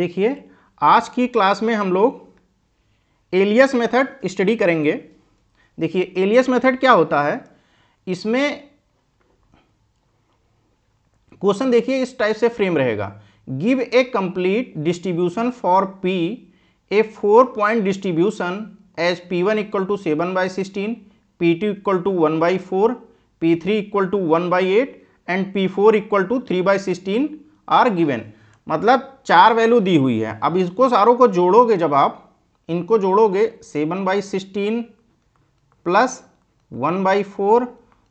देखिए आज की क्लास में हम लोग एलियस मेथड स्टडी करेंगे देखिए एलियस मेथड क्या होता है इसमें क्वेश्चन देखिए इस टाइप से फ्रेम रहेगा give a complete distribution for P a four point distribution as P one equal to seven by sixteen P two equal to one by four P three equal to one by eight and P four equal to three by sixteen are given मतलब चार value दी हुई है अब इसको सारों को जोड़ोगे जब आप इनको जोड़ोगे seven by sixteen plus one by four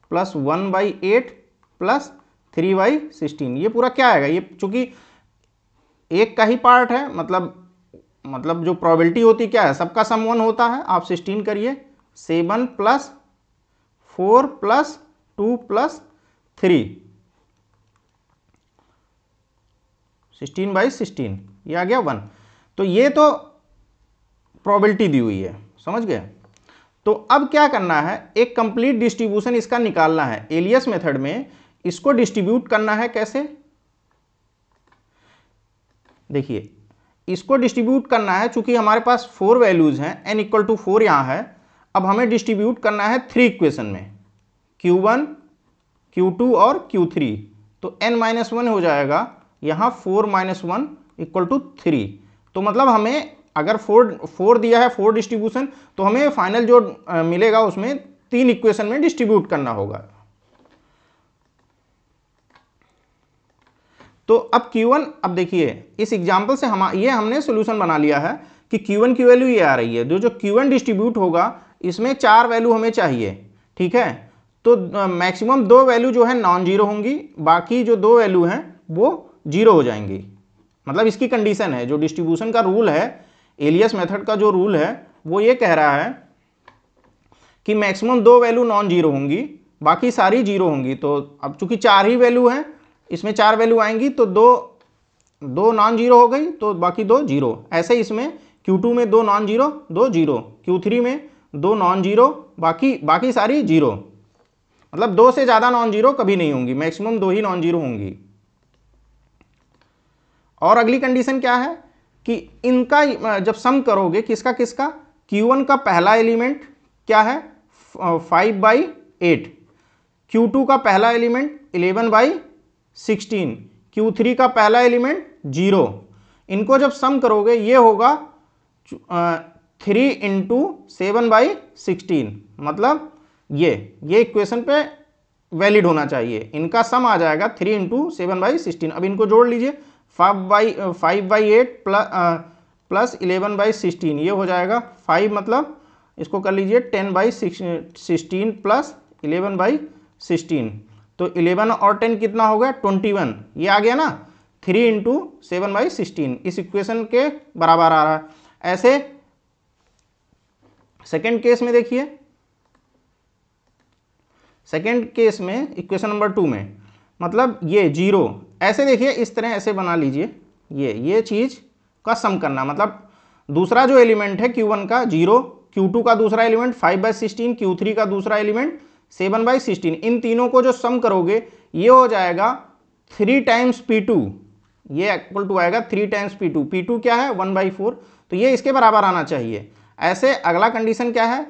plus one by eight plus three by sixteen ये पूरा क्या आएगा ये चूँकि एक का ही पार्ट है मतलब मतलब जो प्रोबेबिलिटी होती क्या है सबका सम वन होता है आप सिक्सटीन करिए seven plus four plus two plus three sixteen by sixteen ये आ गया वन तो ये तो प्रोबेबिलिटी दी हुई है समझ गए तो अब क्या करना है एक कंप्लीट डिस्ट्रीब्यूशन इसका निकालना है एलियस मेथड में इसको डिस्ट्रीब्यूट करना है कैसे देखिए इसको डिस्ट्रीब्यूट करना है चूंकि हमारे पास फोर वैल्यूज़ हैं एन इक्वल टू फोर यहां है अब हमें डिस्ट्रीब्यूट करना है थ्री इक्वेशन में क्यू वन क्यू टू और क्यू थ्री तो एन माइनस वन हो जाएगा यहाँ four minus one equal to three तो मतलब हमें अगर फोर फोर दिया है फोर डिस्ट्रीब्यूशन तो हमें फाइनल जो मिलेगा उसमें तीन इक्वेशन में डिस्ट्रीब्यूट करना होगा तो अब Q1 अब देखिए इस एग्जाम्पल से हम ये हमने सोल्यूशन बना लिया है कि Q1 की वैल्यू ये आ रही है जो जो Q1 डिस्ट्रीब्यूट होगा इसमें चार वैल्यू हमें चाहिए ठीक है तो मैक्सिमम दो वैल्यू जो है नॉन जीरो होंगी बाकी जो दो वैल्यू हैं वो जीरो हो जाएंगी मतलब इसकी कंडीशन है जो डिस्ट्रीब्यूशन का रूल है एलियस मेथड का जो रूल है वो ये कह रहा है कि मैक्सिमम दो वैल्यू नॉन जीरो होंगी बाकी सारी जीरो होंगी तो अब चूंकि चार ही वैल्यू हैं इसमें चार वैल्यू आएंगी तो दो दो नॉन जीरो हो गई तो बाकी दो जीरो ऐसे इसमें Q2 में दो नॉन जीरो दो जीरो Q3 में दो नॉन जीरो बाकी बाकी सारी जीरो मतलब दो से ज़्यादा नॉन जीरो कभी नहीं होंगी मैक्सिमम दो ही नॉन जीरो होंगी और अगली कंडीशन क्या है कि इनका जब सम करोगे किसका किसका Q1 का पहला एलिमेंट क्या है फाइव बाई एट क्यू का पहला element eleven by sixteen Q का पहला एलिमेंट जीरो इनको जब सम करोगे ये होगा three into seven by sixteen मतलब ये ये इक्वेशन पे वैलिड होना चाहिए इनका सम आ जाएगा three into seven by sixteen अब इनको जोड़ लीजिए five by five by eight plus plus eleven by sixteen ये हो जाएगा फाइव मतलब इसको कर लीजिए ten by sixteen plus eleven by sixteen तो इलेवन और टेन कितना हो गया ट्वेंटी वन ये आ गया ना three into seven by sixteen इस इक्वेशन के बराबर आ रहा है ऐसे सेकेंड केस में देखिए सेकेंड केस में इक्वेशन नंबर टू में मतलब ये जीरो ऐसे देखिए इस तरह ऐसे बना लीजिए ये ये चीज़ का सम करना मतलब दूसरा जो एलिमेंट है Q1 का जीरो Q2 का दूसरा element five by sixteen Q का दूसरा एलिमेंट सेवन बाई सिक्सटीन इन तीनों को जो सम करोगे ये हो जाएगा थ्री टाइम्स पी टू ये इक्वल टू आएगा three times P two P two क्या है वन बाई फोर तो ये इसके बराबर आना चाहिए ऐसे अगला कंडीशन क्या है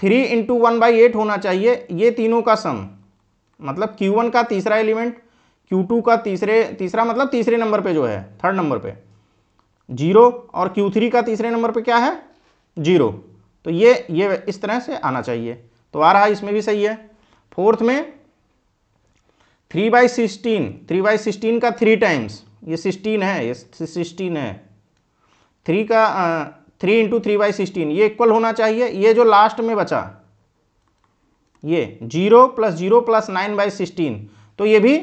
three into one by eight होना चाहिए ये तीनों का सम मतलब वन का तीसरा एलिमेंट Q2 का तीसरे तीसरा मतलब तीसरे नंबर पे जो है थर्ड नंबर पे जीरो और Q3 का तीसरे नंबर पे क्या है जीरो तो ये ये इस तरह से आना चाहिए तो आ रहा है इसमें भी सही है फोर्थ में three by sixteen three by sixteen का थ्री टाइम्स ये सिक्सटीन है ये सिक्सटीन है थ्री का three into three by sixteen ये इक्वल होना चाहिए ये जो लास्ट में बचा ये zero plus zero plus nine by sixteen तो ये भी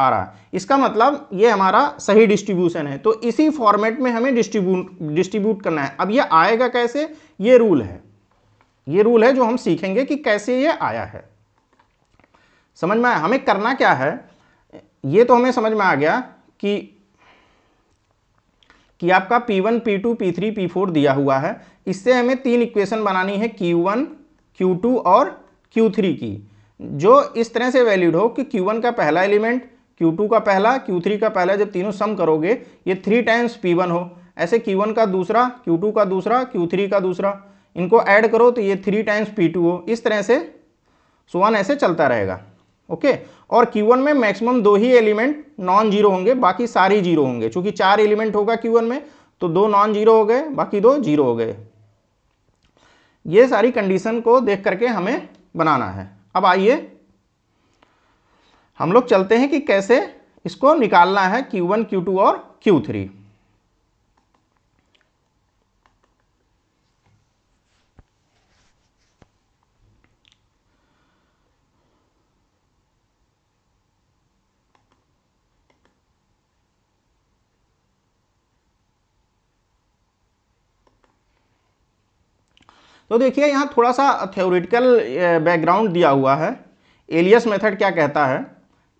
आ रहा है इसका मतलब ये हमारा सही डिस्ट्रीब्यूशन है तो इसी फॉर्मेट में हमें डिस्ट्रीब्यूट डिस्ट्रीब्यूट करना है अब ये आएगा कैसे ये रूल है ये रूल है जो हम सीखेंगे कि कैसे ये आया है समझ में आया हमें करना क्या है ये तो हमें समझ में आ गया कि कि आपका P1, P2, P3, P4 दिया हुआ है इससे हमें तीन इक्वेशन बनानी है Q1, Q2 और Q3 की जो इस तरह से वैलिड हो कि Q1 का पहला एलिमेंट टू का पहला थ्री का पहला जब तीनों सम करोगे ये थ्री टाइम्स वन हो ऐसे Q1 का दूसरा Q2 का दूसरा Q3 का दूसरा इनको ऐड करो तो ये थ्री टाइम्स P2 हो इस तरह से सोवन ऐसे चलता रहेगा ओके और Q1 में मैक्सिमम दो ही एलिमेंट नॉन जीरो होंगे बाकी सारे जीरो होंगे क्योंकि चार एलिमेंट होगा Q1 में तो दो नॉन जीरो हो गए बाकी दो जीरो हो गए ये सारी कंडीशन को देख करके हमें बनाना है अब आइए हम लोग चलते हैं कि कैसे इसको निकालना है Q1, Q2 और Q3 तो देखिए यहाँ थोड़ा सा थ्योरिटिकल बैकग्राउंड eh, दिया हुआ है एलियस मेथड क्या कहता है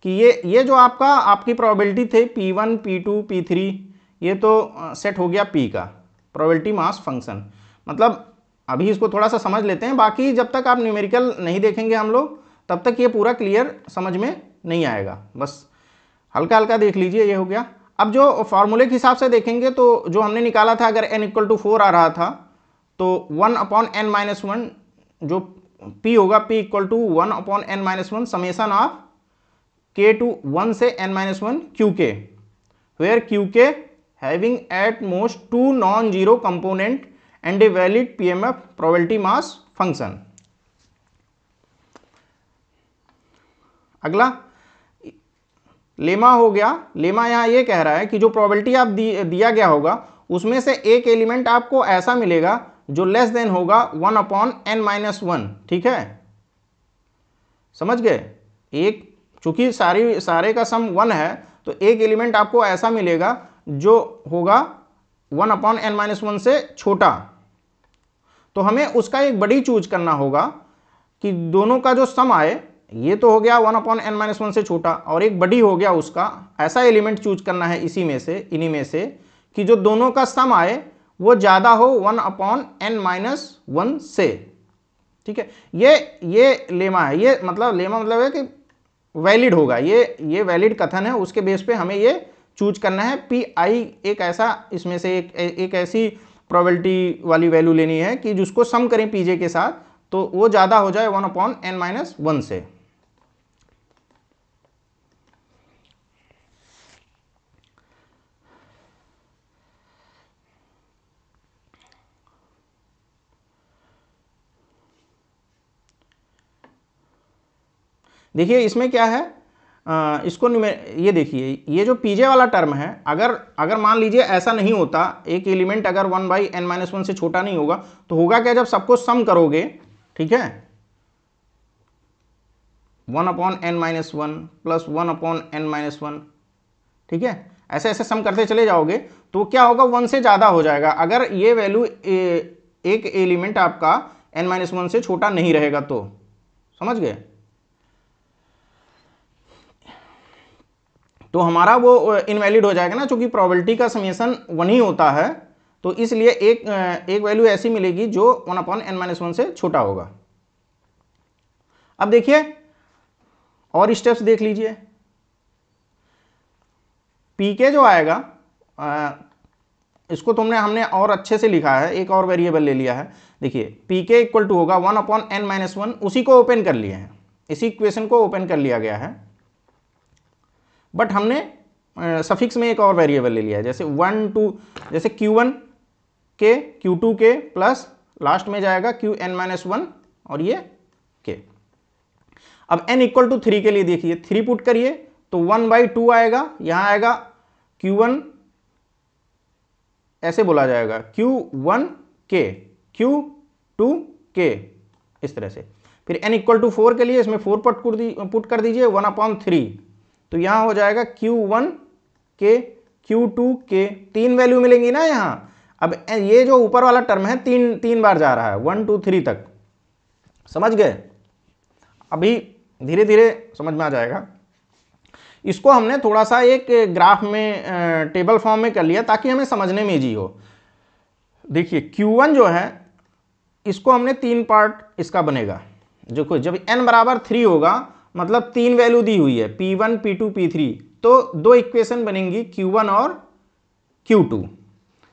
कि ये ये जो आपका आपकी प्रोबेबिलिटी थे P one P two P three ये तो सेट हो गया पी का प्रोबेबिलिटी मास फंक्शन मतलब अभी इसको थोड़ा सा समझ लेते हैं बाकी जब तक आप न्यूमेरिकल नहीं देखेंगे हम लोग तब तक ये पूरा क्लियर समझ में नहीं आएगा बस हल्का हल्का देख लीजिए ये हो गया अब जो फार्मूले के हिसाब से देखेंगे तो जो हमने निकाला था अगर एन इक्वल टू फोर आ रहा था तो one upon N minus one जो पी होगा P equal to one upon N minus one summation of K to one से N minus one Q K where Q K having at most two non zero component and a valid P M F probability mass function अगला lemma हो गया lemma यहां यह कह रहा है कि जो प्रोबेबिलिटी आप दिया गया होगा उसमें से एक एलिमेंट आपको ऐसा मिलेगा जो लेस देन होगा one upon N minus one ठीक है समझ गए एक चूँकि सारी सारे का सम वन है तो एक एलिमेंट आपको ऐसा मिलेगा जो होगा one upon N minus one से छोटा तो हमें उसका एक बड़ी चूज करना होगा कि दोनों का जो सम आए ये तो हो गया one upon N minus one से छोटा और एक बड़ी हो गया उसका ऐसा एलिमेंट चूज करना है इसी में से इन्हीं में से कि जो दोनों का सम आए वो ज़्यादा हो one upon N minus one से ठीक है ये ये लेमा है ये मतलब लेमा मतलब है कि वैलिड होगा ये ये वैलिड कथन है उसके बेस पे हमें ये चूज करना है पी आई एक ऐसा इसमें से एक एक ऐसी प्रोबेबिलिटी वाली वैल्यू लेनी है कि जिसको सम करें पी जे के साथ तो वो ज़्यादा हो जाए one upon N minus one से देखिए इसमें क्या है आ, इसको ये देखिए ये जो पीजे वाला टर्म है अगर अगर मान लीजिए ऐसा नहीं होता एक एलिमेंट अगर one by N minus one से छोटा नहीं होगा तो होगा क्या जब सबको सम करोगे ठीक है one upon N minus one plus one upon N minus one ठीक है ऐसे ऐसे सम करते चले जाओगे तो क्या होगा वन से ज़्यादा हो जाएगा अगर ये वैल्यू एक एलिमेंट आपका एन माइनस वन से छोटा नहीं रहेगा तो समझ गए तो हमारा वो इनवैलिड हो जाएगा ना चूंकि प्रॉबिलिटी का समेसन वन ही होता है तो इसलिए एक एक वैल्यू ऐसी मिलेगी जो one upon N minus one से छोटा होगा अब देखिए और स्टेप्स देख लीजिए पी के जो आएगा आ, इसको तुमने हमने और अच्छे से लिखा है एक और वेरिएबल ले लिया है देखिए पी के इक्वल टू होगा one upon N minus one उसी को ओपन कर लिए हैं इसी इक्वेशन को ओपन कर लिया गया है बट हमने सफिक्स में एक और वेरिएबल ले लिया है जैसे वन टू जैसे क्यू वन के क्यू टू के प्लस लास्ट में जाएगा क्यू एन माइनस वन और ये के अब एन इक्वल टू थ्री के लिए देखिए थ्री पुट करिए तो वन बाई टू आएगा यहां आएगा क्यू वन ऐसे बोला जाएगा क्यू वन के क्यू टू के इस तरह से फिर एन इक्वल टू फोर के लिए इसमें फोर पट कर दी पुट कर दीजिए वन अपॉन थ्री तो यहां हो जाएगा क्यू वन के क्यू टू के तीन वैल्यू मिलेंगी ना यहां अब ये जो ऊपर वाला टर्म है तीन तीन बार जा रहा है वन टू थ्री तक समझ गए अभी धीरे धीरे समझ में आ जाएगा इसको हमने थोड़ा सा एक ग्राफ में टेबल फॉर्म में कर लिया ताकि हमें समझने में इजी हो देखिए Q1 जो है इसको हमने तीन पार्ट इसका बनेगा जो जब n बराबर थ्री होगा मतलब तीन वैल्यू दी हुई है P one P two P three तो दो इक्वेशन बनेंगी क्यू वन और क्यू टू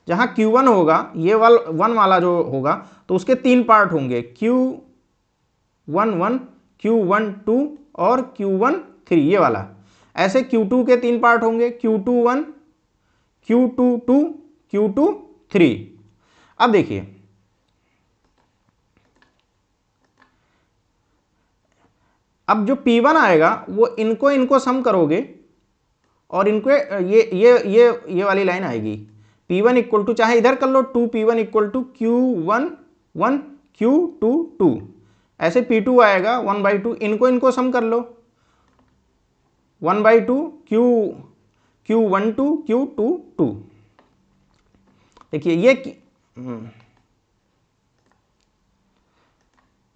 जहाँ क्यू वन होगा ये वाल वन वाला जो होगा तो उसके तीन पार्ट होंगे Q one one Q one two और क्यू वन थ्री ये वाला ऐसे क्यू टू के तीन पार्ट होंगे Q two one Q two two Q two three अब देखिए अब जो P1 आएगा वो इनको इनको सम करोगे और इनको ये ये ये ये वाली लाइन आएगी P1 वन इक्वल टू चाहे इधर कर लो two P one equal to Q one one Q two two ऐसे P2 आएगा वन बाई टू इनको इनको सम कर लो one by two Q Q one two Q two two देखिए ये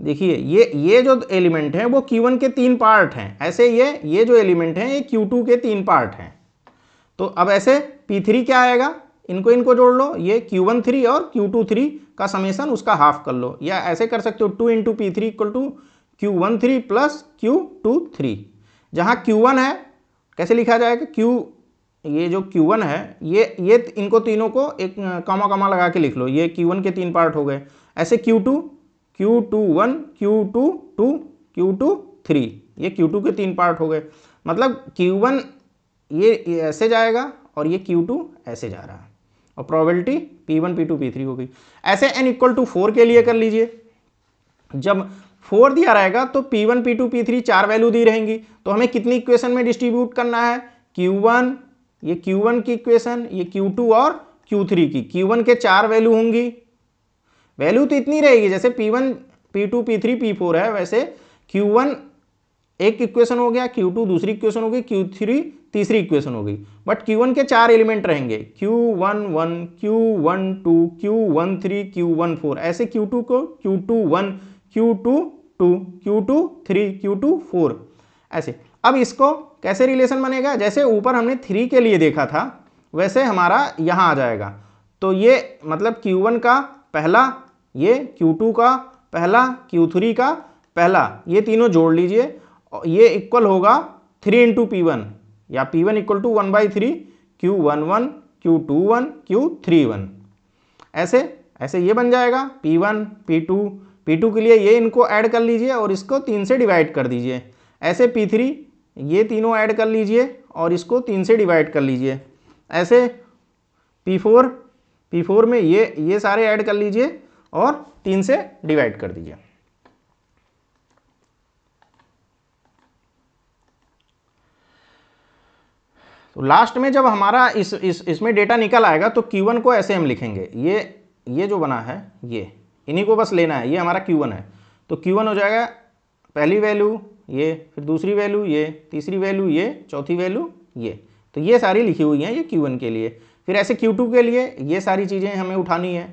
देखिए ये ये जो एलिमेंट हैं वो Q1 के तीन पार्ट हैं ऐसे ये ये जो एलिमेंट हैं ये Q2 के तीन पार्ट हैं तो अब ऐसे P3 क्या आएगा इनको इनको जोड़ लो ये Q1 थ्री और Q2 थ्री का समेसन उसका हाफ कर लो या ऐसे कर सकते हो two into P three equal to Q one three plus Q two three जहाँ क्यू वन है कैसे लिखा जाएगा क्यू ये जो क्यू वन है ये ये इनको तीनों को एक कामा कामा लगा के लिख लो ये क्यू वन के तीन पार्ट हो गए ऐसे Q two Q two one Q two two Q two three ये क्यू टू के तीन पार्ट हो गए मतलब क्यू वन ये ऐसे जाएगा और ये क्यू टू ऐसे जा रहा है और probability P one P two P three हो गई ऐसे एन इक्वल टू फोर के लिए कर लीजिए जब फोर दिया रहेगा तो P one P two P three चार वैल्यू दी रहेंगी तो हमें कितनी इक्वेशन में डिस्ट्रीब्यूट करना है क्यू वन ये क्यू वन की इक्वेशन ये क्यू टू और क्यू थ्री की क्यू वन के चार वैल्यू होंगी वैल्यू तो इतनी रहेगी जैसे P one P two P three P four है वैसे क्यू वन एक इक्वेशन हो गया क्यू टू दूसरी इक्वेशन हो गई क्यू थ्री तीसरी इक्वेशन हो गई बट क्यू वन के चार एलिमेंट रहेंगे Q one one Q one two Q one three Q one four ऐसे क्यू टू को Q two one Q two two Q two three Q two four ऐसे अब इसको कैसे रिलेशन बनेगा जैसे ऊपर हमने थ्री के लिए देखा था वैसे हमारा यहाँ आ जाएगा तो ये मतलब क्यू वन का पहला ये Q2 का पहला Q3 का पहला ये तीनों जोड़ लीजिए और ये इक्वल होगा थ्री इंटू पी वन या P one equal to one by three Q one one Q two one Q three one ऐसे ऐसे ये बन जाएगा P one P two P two के लिए ये इनको ऐड कर लीजिए और इसको तीन से डिवाइड कर दीजिए ऐसे पी थ्री ये तीनों ऐड कर लीजिए और इसको तीन से डिवाइड कर लीजिए ऐसे पी फोर पी फोर में ये ये सारे ऐड कर लीजिए और तीन से डिवाइड कर दीजिए तो लास्ट में जब हमारा इस इस इसमें डेटा निकल आएगा तो Q1 को ऐसे हम लिखेंगे ये ये जो बना है ये इन्हीं को बस लेना है ये हमारा Q1 है तो Q1 हो जाएगा पहली वैल्यू ये फिर दूसरी वैल्यू ये तीसरी वैल्यू ये चौथी वैल्यू ये तो ये सारी लिखी हुई हैं ये Q1 के लिए फिर ऐसे Q2 के लिए ये सारी चीज़ें हमें उठानी है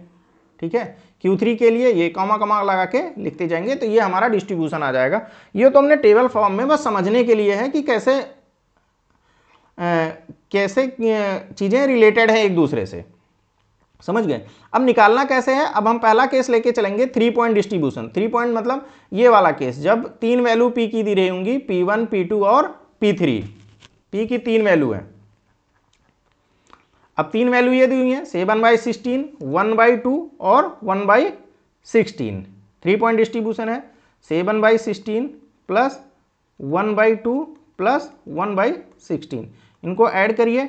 ठीक है Q3 के लिए ये कमा कमा लगा के लिखते जाएंगे तो ये हमारा डिस्ट्रीब्यूशन आ जाएगा ये तो हमने टेबल फॉर्म में बस समझने के लिए है कि कैसे आ, कैसे चीज़ें रिलेटेड है एक दूसरे से समझ गए अब निकालना कैसे है अब हम पहला केस लेके चलेंगे three point distribution three point मतलब ये वाला केस जब तीन वैल्यू पी की दी रही होंगी पी वन पी टू और पी थ्री पी की तीन वैल्यू है अब तीन वैल्यू ये दी हुई हैं seven by sixteen one by two और one by sixteen three point distribution है seven by sixteen plus one by two plus one by sixteen इनको ऐड करिए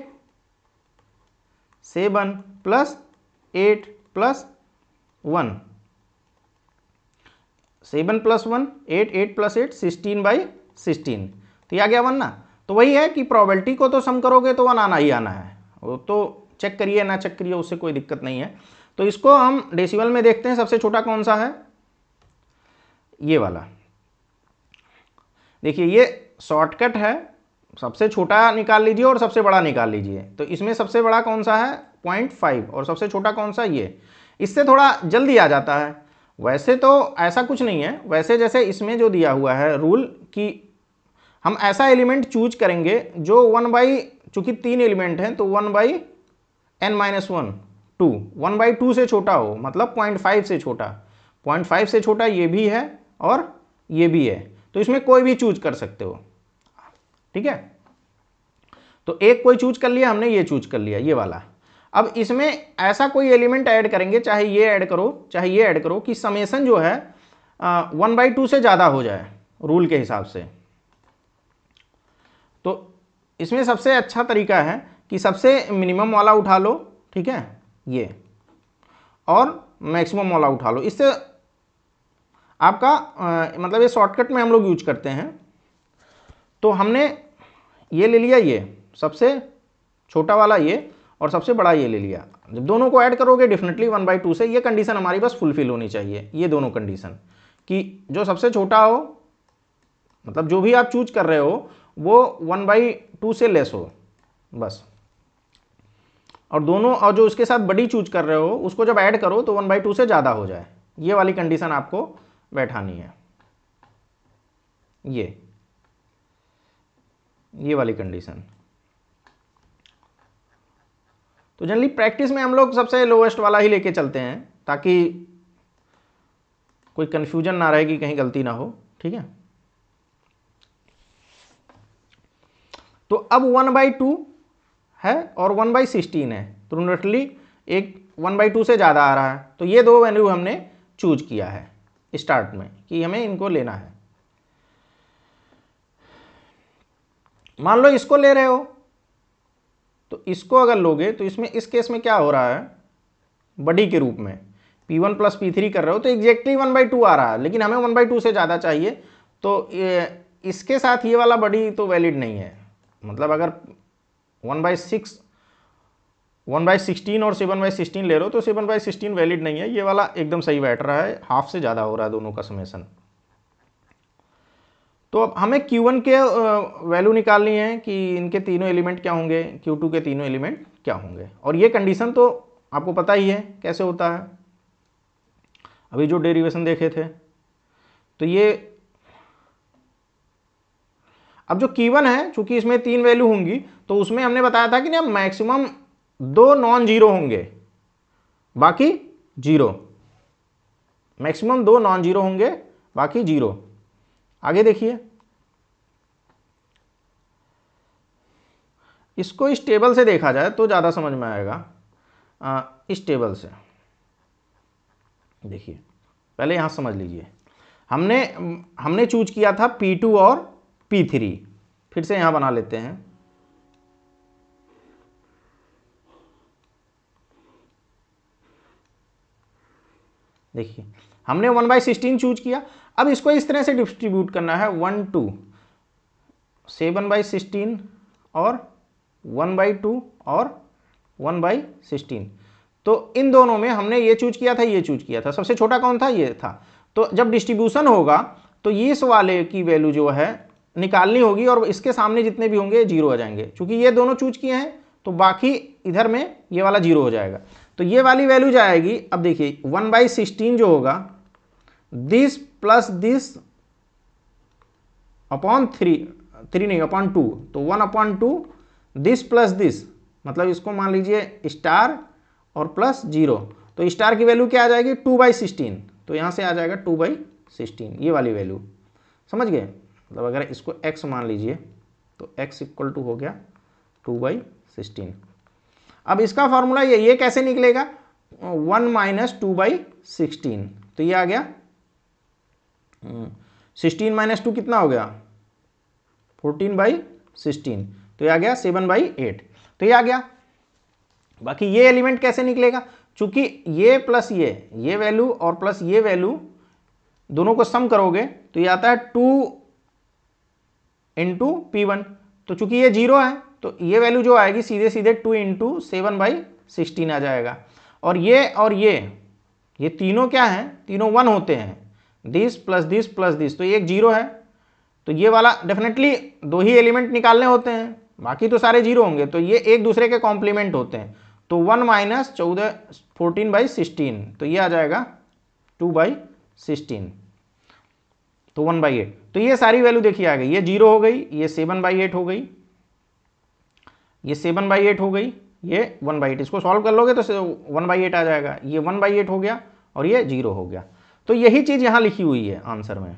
seven plus eight plus one seven plus one eight eight plus eight sixteen by sixteen तो ये आ गया one ना तो वही है कि प्रोबेबिलिटी को तो सम करोगे तो वन आना ही आना है वो तो चेक करिए ना चेक करिए उससे कोई दिक्कत नहीं है तो इसको हम डेसिबल में देखते हैं सबसे छोटा कौन सा है ये वाला देखिए ये शॉर्टकट है सबसे छोटा निकाल लीजिए और सबसे बड़ा निकाल लीजिए तो इसमें सबसे बड़ा कौन सा है पॉइंट फाइव और सबसे छोटा कौन सा ये इससे थोड़ा जल्दी आ जाता है वैसे तो ऐसा कुछ नहीं है वैसे जैसे इसमें जो दिया हुआ है रूल कि हम ऐसा एलिमेंट चूज करेंगे जो वन बाई चूँकि तीन एलिमेंट हैं तो one by N minus one two one by two से छोटा हो मतलब पॉइंट फाइव से छोटा पॉइंट फाइव से छोटा ये भी है और ये भी है तो इसमें कोई भी चूज कर सकते हो ठीक है तो एक कोई चूज कर लिया हमने ये चूज कर लिया ये वाला अब इसमें ऐसा कोई एलिमेंट ऐड करेंगे चाहे ये ऐड करो चाहे ये ऐड करो कि समेसन जो है वन बाई टू से ज़्यादा हो जाए रूल के हिसाब से तो इसमें सबसे अच्छा तरीका है कि सबसे मिनिमम वाला उठा लो ठीक है ये और मैक्सिमम वाला उठा लो इससे आपका आ, मतलब ये शॉर्टकट में हम लोग यूज करते हैं तो हमने ये ले लिया ये सबसे छोटा वाला ये और सबसे बड़ा ये ले लिया जब दोनों को ऐड करोगे डेफिनेटली वन बाई टू से ये कंडीशन हमारी बस फुलफिल होनी चाहिए ये दोनों कंडीशन कि जो सबसे छोटा हो मतलब जो भी आप चूज कर रहे हो वो वन बाई टू से लेस हो बस और दोनों और जो उसके साथ बड़ी चूज कर रहे हो उसको जब ऐड करो तो वन बाई टू से ज़्यादा हो जाए ये वाली कंडीशन आपको बैठानी है ये ये वाली कंडीशन तो जनरली प्रैक्टिस में हम लोग सबसे लोवेस्ट वाला ही लेके चलते हैं ताकि कोई कंफ्यूजन ना रहे कि कहीं गलती ना हो ठीक है तो अब वन बाई टू है और वन बाई सिक्सटीन है तो एक वन बाई टू से ज़्यादा आ रहा है तो ये दो वैल्यू हमने चूज किया है स्टार्ट में कि हमें इनको लेना है मान लो इसको ले रहे हो तो इसको अगर लोगे तो इसमें इस केस में क्या हो रहा है बडी के रूप में P1 वन प्लस पी कर रहे हो तो एग्जैक्टली वन बाई टू आ रहा है लेकिन हमें वन बाई टू से ज़्यादा चाहिए तो इसके साथ ये वाला बडी तो वैलिड नहीं है मतलब अगर one by six one by sixteen और सेवन बाई सिक्सटीन ले रहे हो तो सेवन बाई सिक्सटीन वैलिड नहीं है ये वाला एकदम सही बैठ रहा है हाफ से ज़्यादा हो रहा है दोनों का समेसन तो अब हमें Q1 के वैल्यू निकालनी है कि इनके तीनों एलिमेंट क्या होंगे Q2 के तीनों एलिमेंट क्या होंगे और ये कंडीशन तो आपको पता ही है कैसे होता है अभी जो डेरिवेशन देखे थे तो ये अब जो Q1 है चूंकि इसमें तीन वैल्यू होंगी तो उसमें हमने बताया था कि ना मैक्सिमम दो नॉन जीरो होंगे बाकी जीरो मैक्सिमम दो नॉन जीरो होंगे बाकी जीरो आगे देखिए इसको इस टेबल से देखा जाए तो ज़्यादा समझ में आएगा आ, इस टेबल से देखिए पहले यहां समझ लीजिए हमने हमने चूज किया था P2 और P3 फिर से यहां बना लेते हैं देखिए हमने वन बाई सिक्सटीन चूज किया अब इसको इस तरह से डिस्ट्रीब्यूट करना है one two seven by sixteen और वन बाई टू और वन बाई सिक्सटीन तो इन दोनों में हमने ये चूज किया था ये चूज किया था सबसे छोटा कौन था ये था तो जब डिस्ट्रीब्यूशन होगा तो ये इस वाले की वैल्यू जो है निकालनी होगी और इसके सामने जितने भी होंगे जीरो आ जाएंगे क्योंकि ये दोनों चूज किए हैं तो बाकी इधर में ये वाला जीरो हो जाएगा तो ये वाली वैल्यू जाएगी अब देखिए वन बाई सिक्सटीन जो होगा this plus this upon three three नहीं अपॉन टू तो one upon two this plus this मतलब इसको मान लीजिए स्टार और प्लस जीरो तो स्टार की वैल्यू क्या आ जाएगी टू बाई सिक्सटीन तो यहाँ से आ जाएगा टू बाई सिक्सटीन ये वाली वैल्यू समझ गए मतलब अगर इसको एक्स मान लीजिए तो एक्स इक्वल टू हो गया टू बाई सिक्सटीन अब इसका फॉर्मूला ये ये कैसे निकलेगा one minus two by sixteen तो ये आ गया हम्म, सिक्सटीन माइनस टू कितना हो गया फोर्टीन बाई सिक्सटीन तो ये आ गया सेवन बाई एट तो ये आ गया बाकी ये एलिमेंट कैसे निकलेगा चूंकि ये प्लस ये ये वैल्यू और प्लस ये वैल्यू दोनों को सम करोगे तो ये आता है टू इंटू पी वन तो चूंकि ये जीरो है तो ये वैल्यू जो आएगी सीधे सीधे two into seven by sixteen आ जाएगा और ये और ये ये तीनों क्या हैं तीनों वन होते हैं this plus this plus this तो ये एक जीरो है तो ये वाला डेफिनेटली दो ही एलिमेंट निकालने होते हैं बाकी तो सारे जीरो होंगे तो ये एक दूसरे के कॉम्प्लीमेंट होते हैं तो वन माइनस चौदह फोर्टीन बाई सिक्सटीन तो ये आ जाएगा टू बाई सिक्सटीन तो वन बाई एट तो ये सारी वैल्यू देखिए आ गई ये जीरो हो गई ये सेवन बाई एट हो गई ये सेवन बाई एट हो गई ये वन बाई एट इसको सॉल्व कर लोगे तो वन बाई एट आ जाएगा ये वन बाई एट हो गया और ये जीरो हो गया तो यही चीज़ यहां लिखी हुई है आंसर में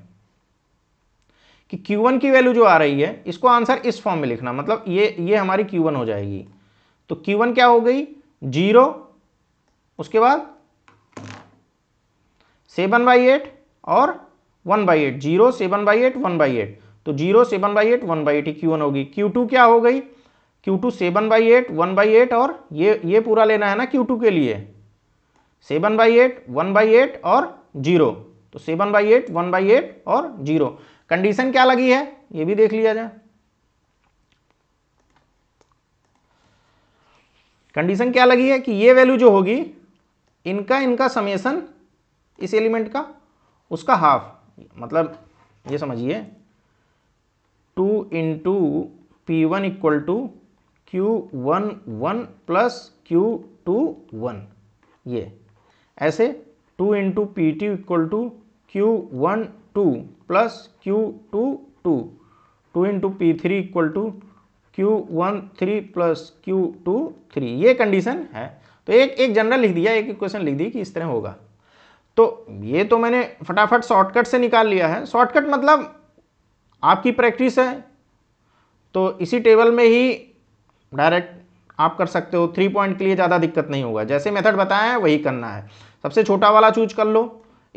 कि Q1 की वैल्यू जो आ रही है इसको आंसर इस फॉर्म में लिखना मतलब ये ये हमारी Q1 हो जाएगी तो Q1 क्या हो गई जीरो उसके बाद सेवन बाई एट और one by eight zero seven by eight one by eight तो zero seven by eight one by eight ही क्यू वन होगी क्यू टू क्या हो गई Q two seven by eight one by eight और ये ये पूरा लेना है ना क्यू टू के लिए seven by eight one by eight और जीरो तो seven by eight one by eight और जीरो कंडीशन क्या लगी है ये भी देख लिया जाए कंडीशन क्या लगी है कि ये वैल्यू जो होगी इनका इनका समेसन इस एलिमेंट का उसका हाफ मतलब ये समझिए two into P one equal to Q one one plus Q two one ये ऐसे two into P T equal to Q one two plus Q two two two into P three equal to Q one three plus Q two three ये condition है तो एक एक general लिख दिया एक क्वेश्चन लिख दी कि इस तरह होगा तो ये तो मैंने फटाफट शॉर्टकट से निकाल लिया है शॉर्टकट मतलब आपकी प्रैक्टिस है तो इसी टेबल में ही डायरेक्ट आप कर सकते हो थ्री पॉइंट के लिए ज़्यादा दिक्कत नहीं होगा जैसे मेथड बताया है वही करना है सबसे छोटा वाला चूज कर लो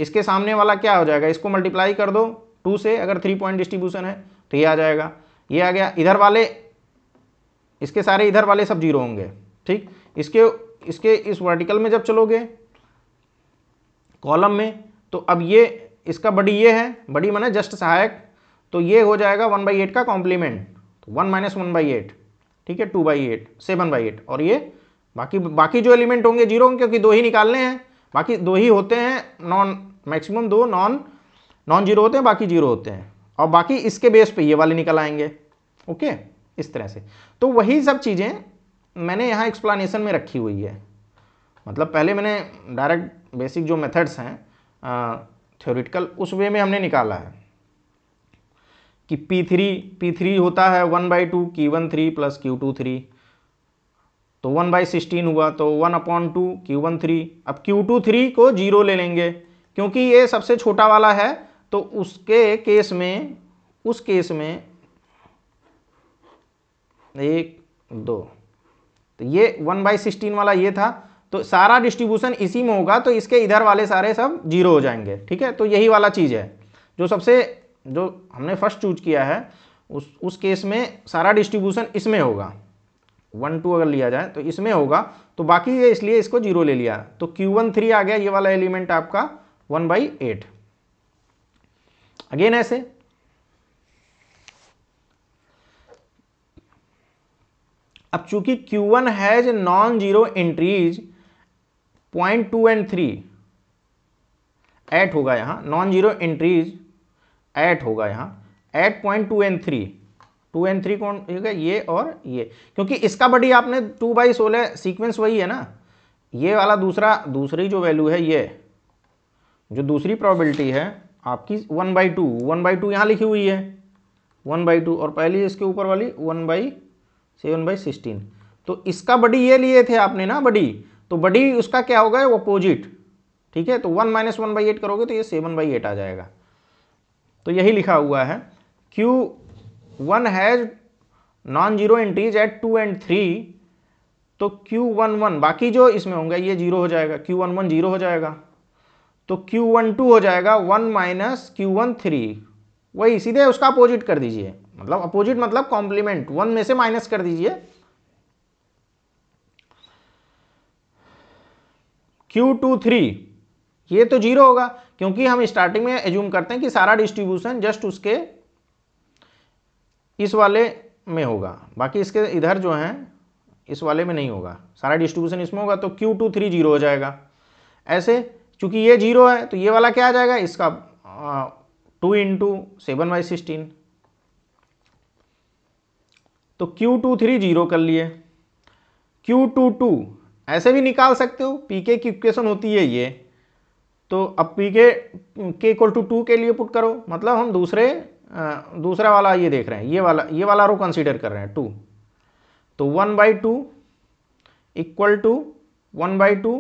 इसके सामने वाला क्या हो जाएगा इसको मल्टीप्लाई कर दो टू से अगर थ्री पॉइंट डिस्ट्रीब्यूशन है तो ये आ जाएगा ये आ गया इधर वाले इसके सारे इधर वाले सब जीरो होंगे ठीक इसके इसके इस वर्टिकल में जब चलोगे कॉलम में तो अब ये इसका बड़ी ये है बड़ी माने जस्ट सहायक तो ये हो जाएगा वन बाई एट का कॉम्प्लीमेंट तो one minus one by eight ठीक है two by eight seven by eight और ये बाकी बाकी जो एलिमेंट होंगे जीरो होंगे क्योंकि दो ही निकालने हैं बाकी दो ही होते हैं नॉन मैक्सिमम दो नॉन नॉन जीरो होते हैं बाकी जीरो होते हैं और बाकी इसके बेस पे ये वाले निकल आएंगे ओके इस तरह से तो वही सब चीज़ें मैंने यहाँ एक्सप्लानीसन में रखी हुई है मतलब पहले मैंने डायरेक्ट बेसिक जो मेथड्स हैं थ्योरिटिकल उस वे में हमने निकाला है कि P3 P3 होता है वन बाई टू की one three plus Q two three तो वन बाई सिक्सटीन हुआ तो one upon two Q one three अब क्यू टू थ्री को जीरो ले लेंगे क्योंकि ये सबसे छोटा वाला है तो उसके केस में उस केस में एक दो तो ये वन बाई सिक्सटीन वाला ये था तो सारा डिस्ट्रीब्यूशन इसी में होगा तो इसके इधर वाले सारे सब जीरो हो जाएंगे ठीक है तो यही वाला चीज़ है जो सबसे जो हमने फर्स्ट चूज किया है उस उस केस में सारा डिस्ट्रीब्यूशन इसमें होगा वन टू अगर लिया जाए तो इसमें होगा तो बाकी ये इसलिए इसको जीरो ले लिया तो क्यू वन थ्री आ गया ये वाला एलिमेंट आपका वन बाई एट अगेन ऐसे अब चूंकि Q one has non zero entries point two and three at होगा यहां नॉन जीरो एंट्रीज ऐट होगा यहाँ at point two and three two and three कौन ठीक है ये और ये क्योंकि इसका बड़ी आपने टू बाई सोलह सीक्वेंस वही है ना ये वाला दूसरा दूसरी जो वैल्यू है ये जो दूसरी प्रॉबिलिटी है आपकी one by two one by two यहाँ लिखी हुई है वन बाई टू और पहली इसके ऊपर वाली one by seven by sixteen तो इसका बडी ये लिए थे आपने ना बडी तो बडी उसका क्या होगा अपोजिट ठीक है तो one minus one by eight करोगे तो ये सेवन बाई एट आ जाएगा तो यही लिखा हुआ है Q one has non zero entries at two and three तो क्यू वन वन बाकी जो इसमें होंगे ये जीरो हो जाएगा क्यू वन वन जीरो हो जाएगा तो क्यू वन टू हो जाएगा one minus Q one three वही सीधे उसका अपोजिट कर दीजिए मतलब अपोजिट मतलब कॉम्प्लीमेंट वन में से माइनस कर दीजिए क्यू टू थ्री ये तो जीरो होगा क्योंकि हम स्टार्टिंग में एज्यूम करते हैं कि सारा डिस्ट्रीब्यूशन जस्ट उसके इस वाले में होगा बाकी इसके इधर जो है इस वाले में नहीं होगा सारा डिस्ट्रीब्यूशन इसमें होगा तो क्यू टू थ्री जीरो हो जाएगा ऐसे चूंकि ये जीरो है तो ये वाला क्या आ जाएगा इसका two into seven by sixteen तो क्यू टू थ्री जीरो कर लिए क्यू टू टू ऐसे भी निकाल सकते हो पी के की इक्वेशन होती है ये तो अब पी के के इक्वल टू टू के लिए पुट करो मतलब हम दूसरे दूसरा वाला ये देख रहे हैं ये वाला ये वाला रो कंसीडर कर रहे हैं टू तो one by two equal to one by two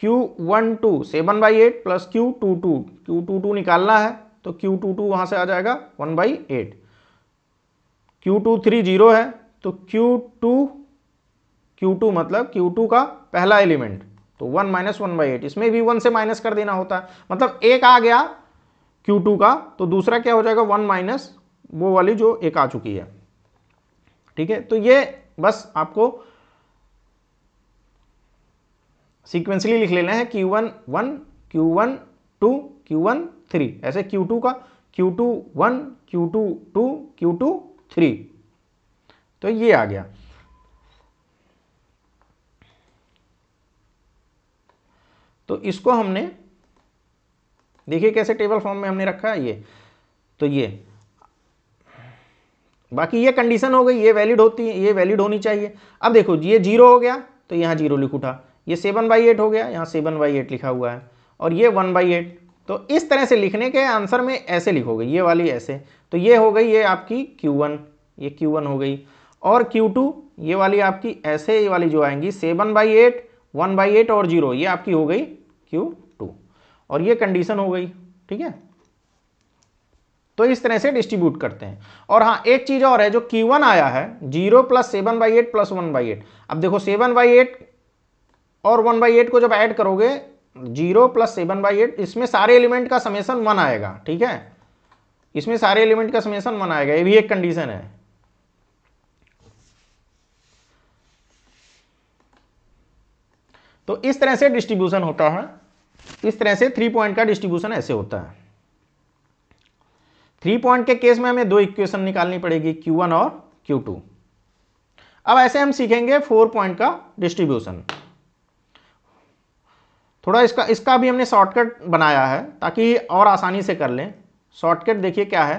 Q one two seven by eight plus Q two two Q two two निकालना है तो क्यू टू टू वहाँ से आ जाएगा one by eight Q two three zero है तो Q two Q two मतलब क्यू टू का पहला एलिमेंट तो one minus one by eight इसमें भी वन से माइनस कर देना होता है मतलब एक आ गया क्यू टू का तो दूसरा क्या हो जाएगा वन माइनस वो वाली जो एक आ चुकी है ठीक है तो ये बस आपको सीक्वेंसली लिख लेना है Q one one Q one two Q one three ऐसे क्यू टू का Q two one Q two two Q two three तो ये आ गया तो इसको हमने देखिए कैसे टेबल फॉर्म में हमने रखा है ये तो ये बाकी ये कंडीशन हो गई ये वैलिड होती है ये वैलिड होनी चाहिए अब देखो ये जीरो हो गया तो यहाँ जीरो लिख उठा ये सेवन बाई एट हो गया यहाँ सेवन बाई एट लिखा हुआ है और ये वन बाई एट तो इस तरह से लिखने के आंसर में ऐसे लिखोगे ये वाली ऐसे तो ये हो गई ये आपकी क्यू वन ये क्यू वन हो गई और क्यू टू ये वाली आपकी ऐसे ये वाली जो आएंगी seven by eight one by eight और जीरो ये आपकी हो गई क्यू टू और ये कंडीशन हो गई ठीक है तो इस तरह से डिस्ट्रीब्यूट करते हैं और हाँ एक चीज़ और है जो क्यू वन आया है zero plus seven by eight plus one by eight अब देखो सेवन बाई एट और वन बाई एट को जब ऐड करोगे zero plus seven by eight इसमें सारे एलिमेंट का समेसन वन आएगा ठीक है इसमें सारे एलिमेंट का समेसन वन आएगा ये भी एक कंडीशन है तो इस तरह से डिस्ट्रीब्यूशन होता है इस तरह से थ्री पॉइंट का डिस्ट्रीब्यूशन ऐसे होता है थ्री पॉइंट के केस में हमें दो इक्वेशन निकालनी पड़ेगी क्यू वन और क्यू टू अब ऐसे हम सीखेंगे फोर पॉइंट का डिस्ट्रीब्यूशन थोड़ा इसका इसका भी हमने शॉर्टकट बनाया है ताकि और आसानी से कर लें शॉर्टकट देखिए क्या है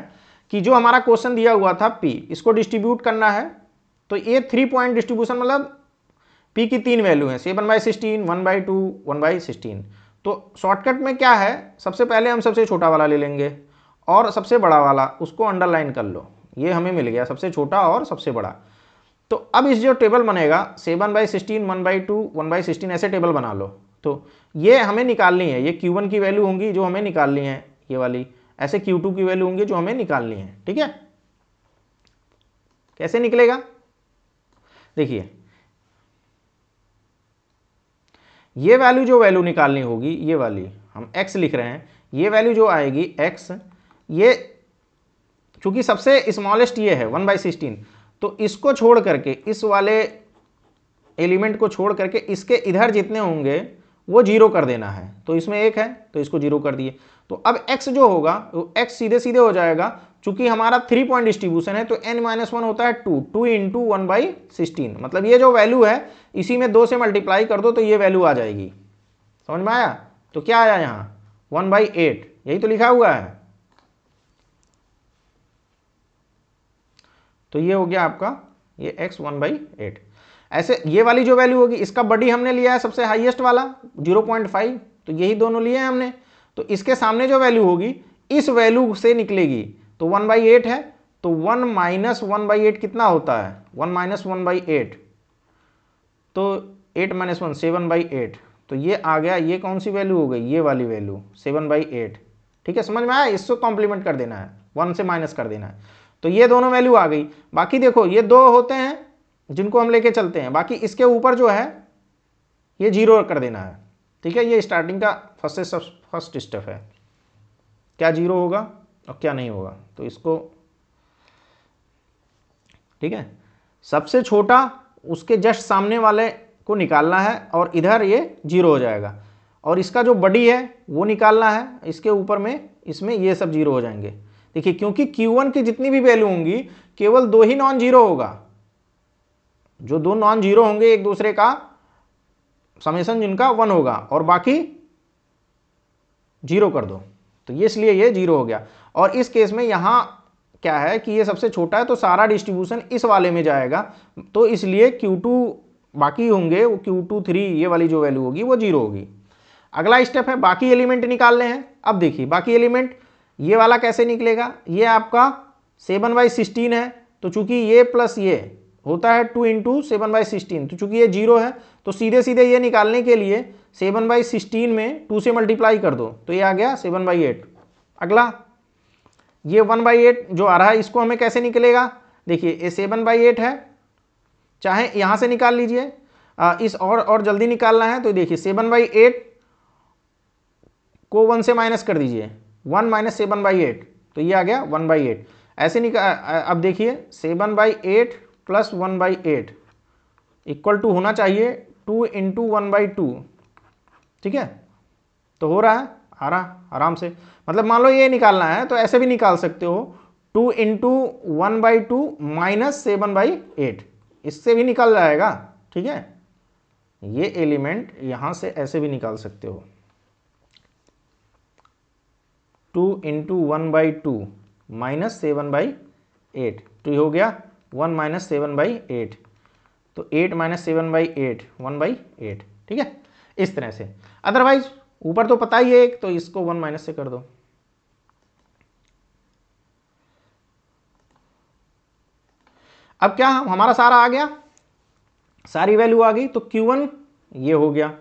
कि जो हमारा क्वेश्चन दिया हुआ था पी इसको डिस्ट्रीब्यूट करना है तो ये थ्री पॉइंट डिस्ट्रीब्यूशन मतलब पी की तीन वैल्यू है seven by sixteen one by two one by sixteen तो शॉर्टकट में क्या है सबसे पहले हम सबसे छोटा वाला ले लेंगे और सबसे बड़ा वाला उसको अंडरलाइन कर लो ये हमें मिल गया सबसे छोटा और सबसे बड़ा तो अब इस जो टेबल बनेगा seven by sixteen one by two one by sixteen ऐसे टेबल बना लो तो ये हमें निकालनी है ये क्यू वन की वैल्यू होंगी जो हमें निकालनी है ये वाली ऐसे क्यू टू की वैल्यू होंगी जो हमें निकालनी है ठीक है कैसे निकलेगा देखिए ये वैल्यू जो वैल्यू निकालनी होगी ये वाली हम एक्स लिख रहे हैं ये वैल्यू जो आएगी एक्स ये चूंकि सबसे स्मॉलेस्ट ये है वन बाई सिक्सटीन तो इसको छोड़ करके इस वाले एलिमेंट को छोड़ करके इसके इधर जितने होंगे वो जीरो कर देना है तो इसमें एक है तो इसको जीरो कर दिए तो अब एक्स जो होगा वो तो एक्स सीधे सीधे हो जाएगा चूंकि हमारा थ्री पॉइंट डिस्ट्रीब्यूशन है तो एन माइनस वन होता है two two into one by sixteen मतलब ये जो वैल्यू है इसी में दो से मल्टीप्लाई कर दो तो ये वैल्यू आ जाएगी समझ में आया तो क्या आया यहाँ वन बाई एट यही तो लिखा हुआ है तो ये हो गया आपका ये एक्स वन बाई एट ऐसे ये वाली जो वैल्यू होगी इसका बडी हमने लिया है सबसे हाईएस्ट वाला 0.5 तो यही दोनों लिए हैं हमने तो इसके सामने जो वैल्यू होगी इस वैल्यू से निकलेगी तो वन बाई एट है तो one minus one by eight कितना होता है one minus one by eight तो eight minus one seven by eight तो ये आ गया ये कौन सी वैल्यू हो गई ये वाली वैल्यू सेवन बाई एट ठीक है समझ में आया इसको कॉम्प्लीमेंट कर देना है वन से माइनस कर देना है तो ये दोनों वैल्यू आ गई बाकी देखो ये दो होते हैं जिनको हम लेके चलते हैं बाकी इसके ऊपर जो है ये जीरो कर देना है ठीक है ये स्टार्टिंग का फर्स्ट से सब फर्स्ट स्टेप है क्या जीरो होगा और क्या नहीं होगा तो इसको ठीक है सबसे छोटा उसके जस्ट सामने वाले को निकालना है और इधर ये जीरो हो जाएगा और इसका जो बडी है वो निकालना है इसके ऊपर में इसमें ये सब जीरो हो जाएंगे देखिए क्योंकि Q1 की जितनी भी वैल्यू होंगी केवल दो ही नॉन जीरो होगा जो दो नॉन जीरो होंगे एक दूसरे का समेसन जिनका वन होगा और बाकी जीरो कर दो तो ये इसलिए ये जीरो हो गया और इस केस में यहाँ क्या है कि ये सबसे छोटा है तो सारा डिस्ट्रीब्यूशन इस वाले में जाएगा तो इसलिए Q2 बाकी होंगे वो Q2 थ्री ये वाली जो वैल्यू होगी वो जीरो होगी अगला स्टेप है बाकी एलिमेंट निकालने हैं अब देखिए बाकी एलिमेंट ये वाला कैसे निकलेगा ये आपका सेवन बाई सिक्सटीन है तो चूंकि ये प्लस ये होता है two into seven by sixteen तो चूंकि ये जीरो है तो सीधे सीधे ये निकालने के लिए सेवन बाई सिक्सटीन में टू से मल्टीप्लाई कर दो तो ये आ गया सेवन बाई एट अगला ये वन बाई एट जो आ रहा है इसको हमें कैसे निकलेगा देखिए ये सेवन बाई एट है चाहे यहाँ से निकाल लीजिए इस और और जल्दी निकालना है तो देखिए सेवन बाई एट को वन से माइनस कर दीजिए one minus seven by eight तो ये आ गया वन बाई एट ऐसे निकाल अब देखिए seven by eight plus one by eight equal to होना चाहिए two into one by two ठीक है तो हो रहा है आ रहा आराम से मतलब मान लो ये निकालना है तो ऐसे भी निकाल सकते हो two into one by two minus seven by eight इससे भी निकल जाएगा ठीक है ये एलिमेंट यहां से ऐसे भी निकाल सकते हो two into one by two minus seven by eight तो ये हो गया one minus seven by eight तो eight minus seven by eight one by eight ठीक है इस तरह से अदरवाइज ऊपर तो पता ही है एक तो इसको वन माइनस से कर दो अब क्या हमारा सारा आ गया सारी वैल्यू आ गई तो Q1 ये हो गया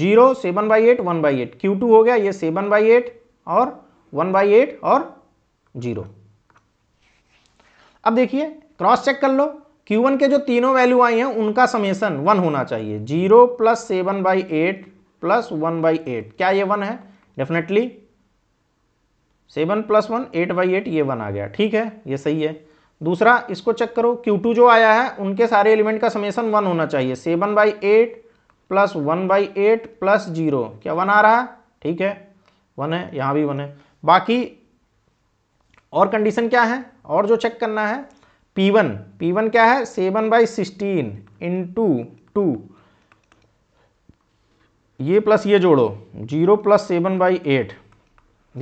zero seven by eight one by eight Q two हो गया ये सेवन बाई एट और वन बाई एट और जीरो अब देखिए क्रॉस चेक कर लो Q1 के जो तीनों वैल्यू आई हैं उनका समेसन वन होना चाहिए zero plus seven by eight plus one by eight क्या ये वन है definitely seven plus one eight by eight ये वन आ गया ठीक है ये सही है दूसरा इसको चेक करो Q2 जो आया है उनके सारे एलिमेंट का समेसन वन होना चाहिए seven by eight plus one by eight plus zero क्या वन आ रहा है ठीक है वन है यहाँ भी वन है बाकी और कंडीशन क्या है और जो चेक करना है पी वन पी वन क्या है seven by sixteen into two ये प्लस ये जोड़ो zero plus seven by eight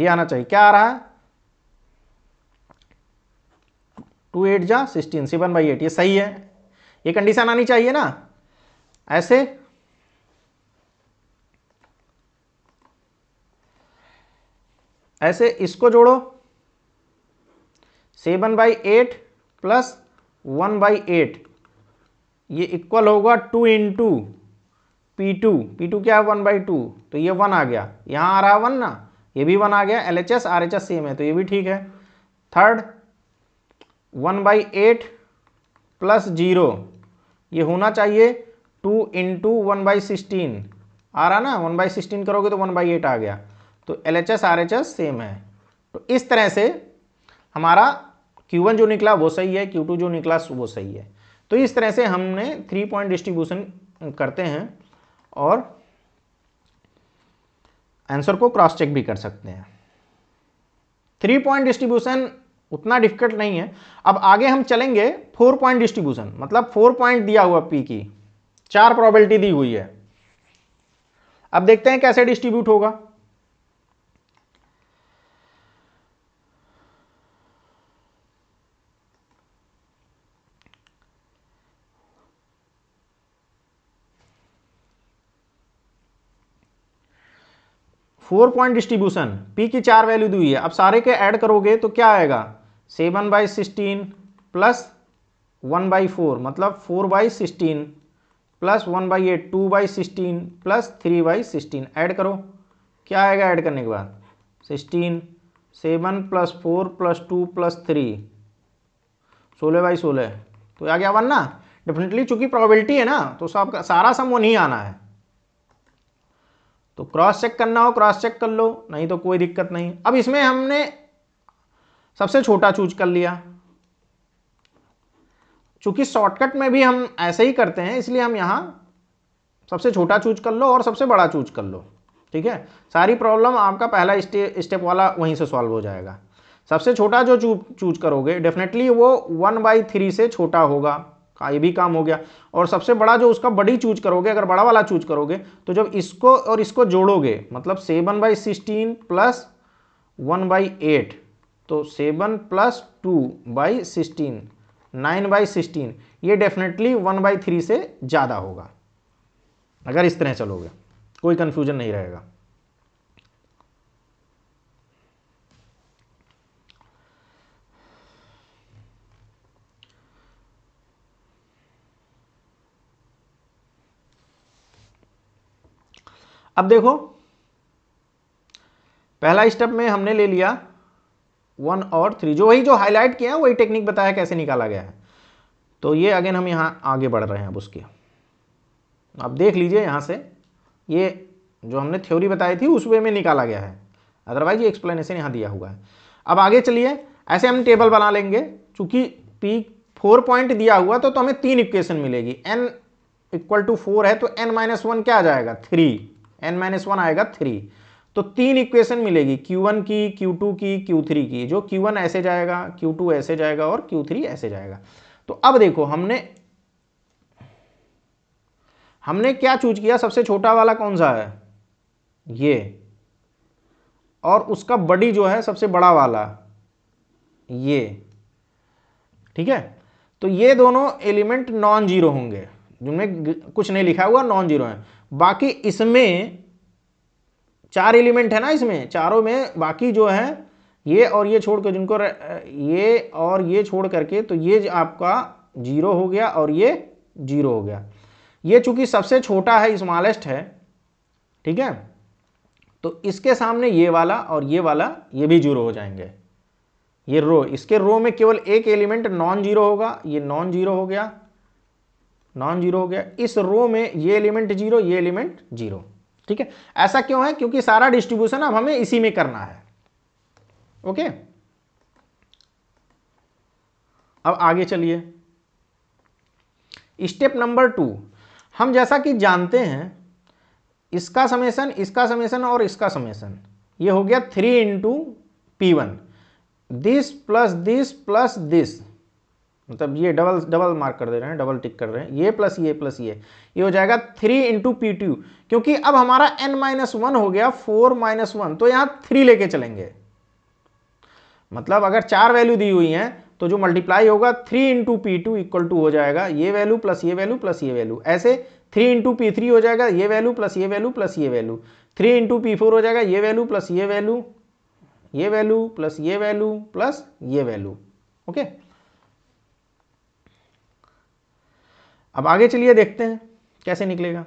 ये आना चाहिए क्या आ रहा है टू एट जा सिक्सटीन सेवन बाई एट ये सही है ये कंडीशन आनी चाहिए ना ऐसे ऐसे इसको जोड़ो seven by eight plus one by eight ये इक्वल होगा two into P two P two क्या है वन बाई टू तो ये वन आ गया यहाँ आ रहा वन ना ये भी वन आ गया L H S R H S same है तो ये भी ठीक है third one by eight plus zero ये होना चाहिए two into one by sixteen आ रहा ना वन बाई सिक्सटीन करोगे तो वन बाई एट आ गया तो L H S R H S same है तो इस तरह से हमारा Q1 जो निकला वो सही है Q2 जो निकला वो सही है तो इस तरह से हमने थ्री पॉइंट डिस्ट्रीब्यूशन करते हैं और आंसर को क्रॉस चेक भी कर सकते हैं थ्री पॉइंट डिस्ट्रीब्यूशन उतना डिफिकल्ट नहीं है अब आगे हम चलेंगे फोर पॉइंट डिस्ट्रीब्यूशन मतलब फोर पॉइंट दिया हुआ पी की चार प्रोबेबिलिटी दी हुई है अब देखते हैं कैसे डिस्ट्रीब्यूट होगा फोर पॉइंट डिस्ट्रीब्यूशन पी की चार वैल्यू दी हुई है अब सारे के ऐड करोगे तो क्या आएगा seven by sixteen plus one by four मतलब four by sixteen plus one by eight two by sixteen plus three by sixteen add करो क्या आएगा ऐड करने के बाद sixteen seven plus four plus two plus three सोलह बाई सोलह तो आ गया वन ना डेफिनेटली चूंकि प्रोबेबिलिटी है ना तो सबका सारा सम वो नहीं आना है तो क्रॉस चेक करना हो क्रॉस चेक कर लो नहीं तो कोई दिक्कत नहीं अब इसमें हमने सबसे छोटा चूज कर लिया चूंकि शॉर्टकट में भी हम ऐसे ही करते हैं इसलिए हम यहाँ सबसे छोटा चूज कर लो और सबसे बड़ा चूज कर लो ठीक है सारी प्रॉब्लम आपका पहला स्टेप वाला वहीं से सॉल्व हो जाएगा सबसे छोटा जो चूज करोगे डेफिनेटली वो वन बाई थ्री से छोटा होगा का हाँ, ये भी काम हो गया और सबसे बड़ा जो उसका बड़ी चूज करोगे अगर बड़ा वाला चूज करोगे तो जब इसको और इसको जोड़ोगे मतलब seven by sixteen plus one by eight तो seven plus two by sixteen nine by sixteen ये डेफिनेटली वन बाई थ्री से ज़्यादा होगा अगर इस तरह चलोगे कोई कन्फ्यूजन नहीं रहेगा अब देखो पहला स्टेप में हमने ले लिया वन और थ्री जो वही जो हाईलाइट किया है वही टेक्निक बताया कैसे निकाला गया है तो ये अगेन हम यहाँ आगे बढ़ रहे हैं अब उसके आप देख लीजिए यहाँ से ये जो हमने थ्योरी बताई थी उस वे में निकाला गया है अदरवाइज ये एक्सप्लेनेशन यहाँ दिया हुआ है अब आगे चलिए ऐसे हम टेबल बना लेंगे चूंकि पी फोर पॉइंट दिया हुआ तो, तो हमें तीन इक्वेशन मिलेगी एन इक्वल टू फोर है तो एन माइनस वन क्या आ जाएगा थ्री एन माइनस वन आएगा थ्री तो तीन इक्वेशन मिलेगी Q1 की Q2 की Q3 की जो Q1 ऐसे जाएगा Q2 ऐसे जाएगा और Q3 ऐसे जाएगा तो अब देखो हमने हमने क्या चूज किया सबसे छोटा वाला कौन सा है ये और उसका बड़ी जो है सबसे बड़ा वाला ये ठीक है तो ये दोनों एलिमेंट नॉन जीरो होंगे जिनमें कुछ नहीं लिखा हुआ नॉन जीरो है बाकी इसमें चार एलिमेंट है ना इसमें चारों में बाकी जो है ये और ये छोड़ कर जिनको ये और ये छोड़ करके तो ये आपका जीरो हो गया और ये जीरो हो गया ये चूंकि सबसे छोटा है स्मॉलेस्ट है ठीक है तो इसके सामने ये वाला और ये वाला ये भी जीरो हो जाएंगे ये रो इसके रो में केवल एक एलिमेंट नॉन जीरो होगा ये नॉन जीरो हो गया नॉन जीरो हो गया इस रो में ये एलिमेंट जीरो ये एलिमेंट जीरो ठीक है ऐसा क्यों है क्योंकि सारा डिस्ट्रीब्यूशन अब हमें इसी में करना है ओके अब आगे चलिए स्टेप नंबर टू हम जैसा कि जानते हैं इसका समेसन इसका समेसन और इसका समेसन ये हो गया three into P one this plus this plus this मतलब ये डबल डबल मार्क कर दे रहे हैं डबल टिक कर रहे हैं ये प्लस ये प्लस ये ये हो जाएगा थ्री इंटू पी टू क्योंकि अब हमारा एन माइनस वन हो गया फोर माइनस वन तो यहाँ थ्री लेके चलेंगे मतलब अगर चार वैल्यू दी हुई हैं तो जो मल्टीप्लाई होगा three into P two equal to हो जाएगा ये वैल्यू प्लस ये वैल्यू प्लस ये वैल्यू ऐसे थ्री इंटू पी थ्री हो जाएगा ये वैल्यू प्लस ये वैल्यू प्लस ये value three into P four हो जाएगा ये वैल्यू प्लस ये वैल्यू ये वैल्यू प्लस ये वैल्यू प्लस ये वैल्यू ओके अब आगे चलिए देखते हैं कैसे निकलेगा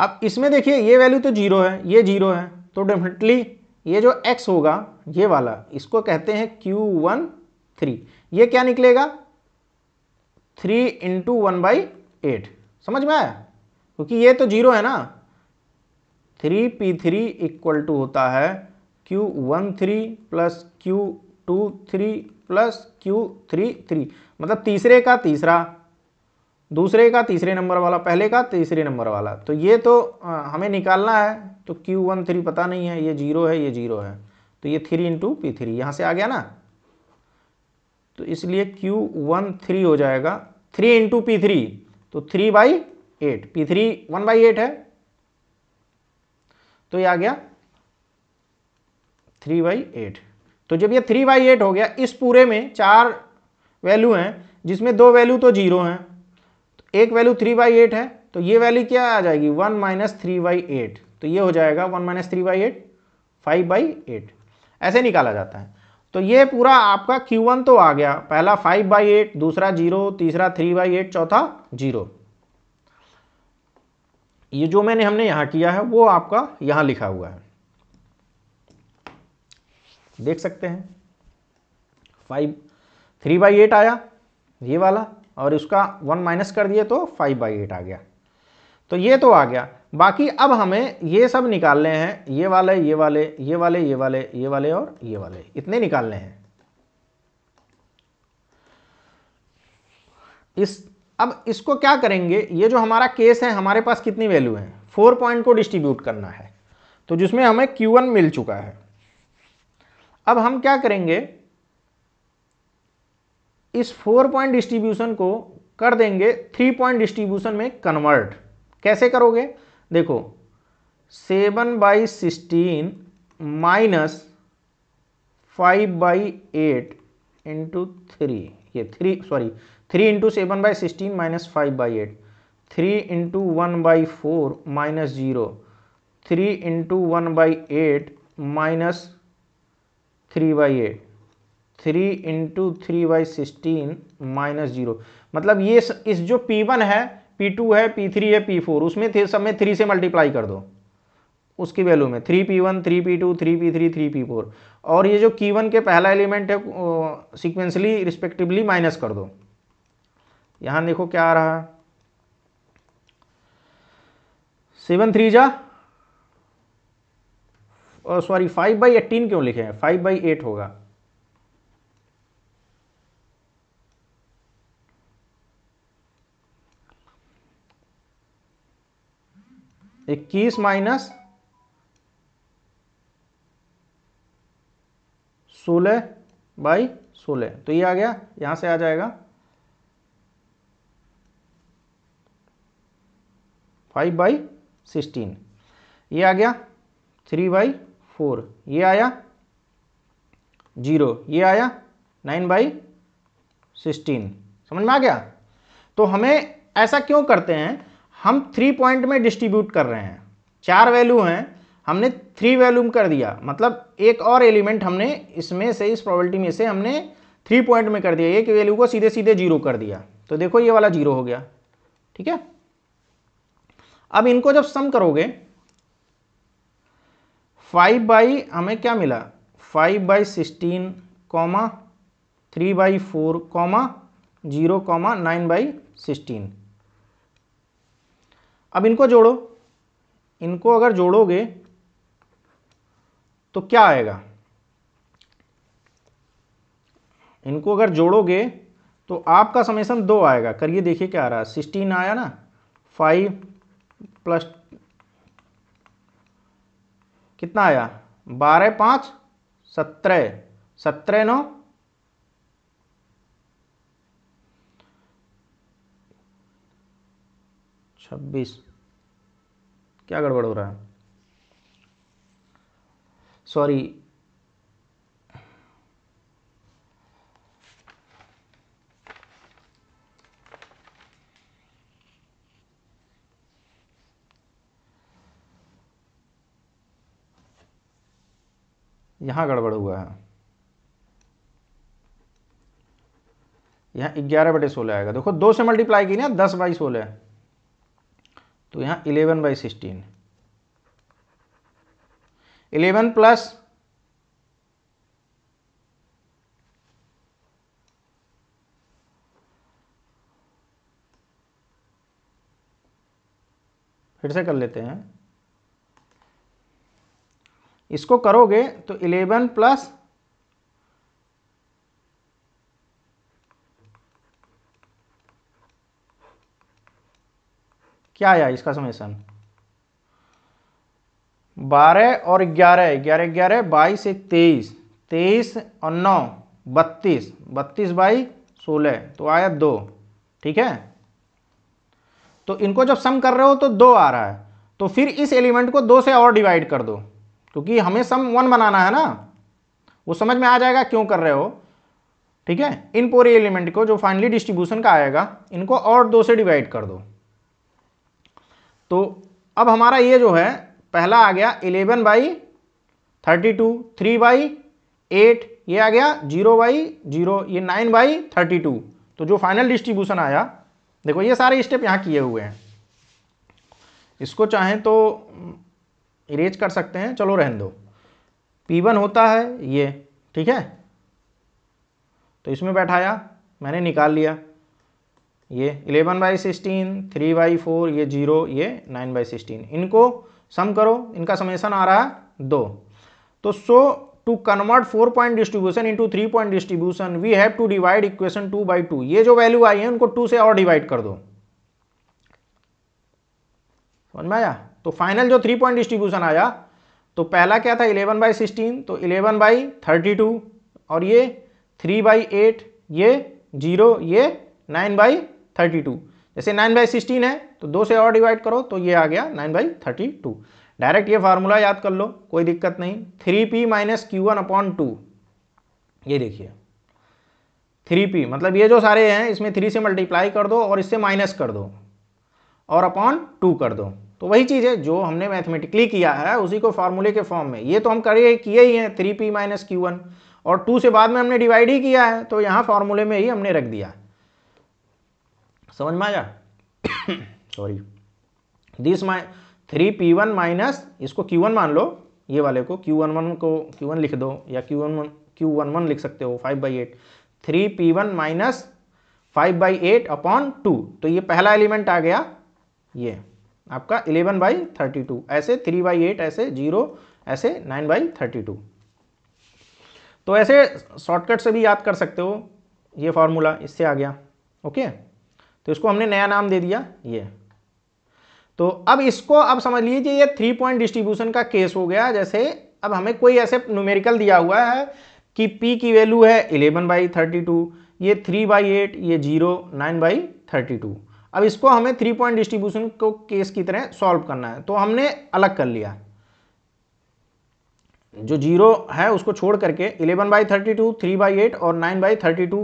अब इसमें देखिए ये वैल्यू तो जीरो है ये जीरो है तो डेफिनेटली ये जो एक्स होगा ये वाला इसको कहते हैं क्यू वन थ्री ये क्या निकलेगा three into one by eight समझ में आया क्योंकि ये तो जीरो है ना three P three equal to होता है Q one three plus Q two three plus Q three three मतलब तीसरे का तीसरा दूसरे का तीसरे नंबर वाला पहले का तीसरे नंबर वाला तो ये तो हमें निकालना है तो क्यू वन थ्री पता नहीं है ये जीरो है ये जीरो है तो ये थ्री इंटू पी थ्री यहाँ से आ गया ना तो इसलिए क्यू वन थ्री हो जाएगा थ्री इंटू पी थ्री तो three by eight P three one by eight है तो ये आ गया थ्री बाई एट तो जब ये थ्री बाई एट हो गया इस पूरे में चार वैल्यू हैं जिसमें दो वैल्यू तो जीरो हैं तो एक वैल्यू थ्री बाई एट है तो ये वैल्यू क्या आ जाएगी one minus three by eight तो ये हो जाएगा one minus three by eight five by eight ऐसे निकाला जाता है तो ये पूरा आपका Q1 तो आ गया पहला फाइव बाई एट दूसरा जीरो तीसरा थ्री बाई एट चौथा जीरो ये जो मैंने हमने यहाँ किया है वो आपका यहाँ लिखा हुआ है देख सकते हैं फाइव थ्री बाई एट आया ये वाला और उसका वन माइनस कर दिए तो फाइव बाई एट आ गया तो ये तो आ गया बाकी अब हमें ये सब निकालने हैं ये वाले ये वाले ये वाले ये वाले ये वाले और ये वाले इतने निकालने हैं इस अब इसको क्या करेंगे ये जो हमारा केस है हमारे पास कितनी वैल्यू है फोर पॉइंट को डिस्ट्रीब्यूट करना है तो जिसमें हमें Q1 मिल चुका है अब हम क्या करेंगे इस फोर पॉइंट डिस्ट्रीब्यूशन को कर देंगे थ्री पॉइंट डिस्ट्रीब्यूशन में कन्वर्ट कैसे करोगे देखो seven by sixteen minus five by eight into three ये three sorry three into seven by sixteen minus five by eight three into one by four minus zero three into one by eight minus three by eight three into three by sixteen minus zero मतलब ये इस जो P one है P two है P three है P four उसमें थे सब में थ्री से मल्टीप्लाई कर दो उसकी वैल्यू में three P one three P two three P three three P four और ये जो की वन के पहला एलिमेंट है सिक्वेंसली रिस्पेक्टिवली माइनस कर दो यहां देखो क्या आ रहा है सेवन थ्री जा सॉरी फाइव बाई एटीन क्यों लिखे हैं फाइव बाई एट होगा इक्कीस माइनस सोलह बाई सोलह तो ये आ गया यहां से आ जाएगा फाइव बाई सिक्सटीन ये आ गया थ्री बाई फोर ये आया जीरो ये आया नाइन बाई सिक्सटीन समझ में आ गया तो हमें ऐसा क्यों करते हैं हम थ्री पॉइंट में डिस्ट्रीब्यूट कर रहे हैं चार वैल्यू हैं हमने थ्री वैल्यूम कर दिया मतलब एक और एलिमेंट हमने इसमें से इस प्रॉबलिटी में से हमने थ्री पॉइंट में कर दिया एक वैल्यू को सीधे सीधे जीरो कर दिया तो देखो ये वाला जीरो हो गया ठीक है अब इनको जब सम करोगे फाइव बाई हमें क्या मिला five by sixteen comma three by four comma zero comma nine by sixteen अब इनको जोड़ो इनको अगर जोड़ोगे तो क्या आएगा इनको अगर जोड़ोगे तो आपका समेसन दो आएगा करिए देखिए क्या आ रहा है सिक्सटीन आया ना फाइव प्लस कितना आया बारह पाँच सत्रह सत्रह नौ छब्बीस क्या गड़बड़ हो रहा है सॉरी यहाँ गड़बड़ हुआ है यहाँ ग्यारह बटे सोलह आएगा देखो दो से मल्टीप्लाई की ना दस बाई सोलह तो यहाँ eleven by sixteen eleven plus फिर से कर लेते हैं इसको करोगे तो इलेवन प्लस क्या आया इसका समेसन बारह और ग्यारह ग्यारह ग्यारह बाईस एक तेईस तेईस और नौ बत्तीस बत्तीस बाई सोलह तो आया दो ठीक है तो इनको जब सम कर रहे हो तो दो आ रहा है तो फिर इस एलिमेंट को दो से और डिवाइड कर दो क्योंकि हमें सम वन बनाना है ना वो समझ में आ जाएगा क्यों कर रहे हो ठीक है इन पूरे एलिमेंट को जो फाइनली डिस्ट्रीब्यूशन का आएगा इनको और दो से डिवाइड कर दो तो अब हमारा ये जो है पहला आ गया eleven by thirty two three by eight ये आ गया जीरो बाई जीरो ये नाइन बाई थर्टी टू तो जो फाइनल डिस्ट्रीब्यूशन आया देखो ये सारे स्टेप यहाँ किए हुए हैं इसको चाहें तो इरेज कर सकते हैं चलो रहने दो P1 होता है ये ठीक है तो इसमें बैठाया मैंने निकाल लिया ये eleven by sixteen three by four ये जीरो ये नाइन बाई सिक्सटीन इनको सम करो इनका समेसन आ रहा है दो तो so to convert four point distribution into three point distribution we have to divide equation two by two ये जो वैल्यू आई है उनको टू से और डिवाइड कर दो समझ में आया तो फाइनल जो थ्री पॉइंट डिस्ट्रीब्यूशन आया तो पहला क्या था इलेवन बाई सिक्सटीन तो इलेवन बाई थर्टी टू और ये थ्री बाई एट ये जीरो ये नाइन बाई थर्टी टू जैसे नाइन बाई सिक्सटीन है तो दो से और डिवाइड करो तो ये आ गया nine by thirty two direct ये फार्मूला याद कर लो कोई दिक्कत नहीं three P minus Q one upon two ये देखिए थ्री पी मतलब ये जो सारे हैं इसमें थ्री से मल्टीप्लाई कर दो और इससे माइनस कर दो और अपॉन टू कर दो तो वही चीज़ है जो हमने मैथमेटिकली किया है उसी को फार्मूले के फॉर्म में ये तो हम करे किए ही हैं three P minus Q one और टू से बाद में हमने डिवाइड ही किया है तो यहाँ फार्मूले में ही हमने रख दिया समझ में आया sorry this my three P one minus इसको क्यू वन मान लो ये वाले को क्यू वन वन को क्यू वन लिख दो या Q one one Q one one लिख सकते हो five by eight three P one minus five by eight upon two तो ये पहला एलिमेंट आ गया ये आपका इलेवन बाई थर्टी टू ऐसे थ्री बाई एट ऐसे जीरो ऐसे नाइन बाई थर्टी टू तो ऐसे शॉर्टकट से भी याद कर सकते हो ये फार्मूला इससे आ गया ओके तो इसको हमने नया नाम दे दिया ये तो अब इसको अब समझ लीजिए ये थ्री पॉइंट डिस्ट्रीब्यूशन का केस हो गया जैसे अब हमें कोई ऐसे न्यूमेरिकल दिया हुआ है कि p की वैल्यू है 11 बाई थर्टी टू ये 3 बाई एट ये 0 9 बाई थर्टी टू अब इसको हमें थ्री पॉइंट डिस्ट्रीब्यूशन को केस की तरह सॉल्व करना है तो हमने अलग कर लिया जो जीरो है उसको छोड़ करके eleven by thirty two three by eight और नाइन बाई थर्टी टू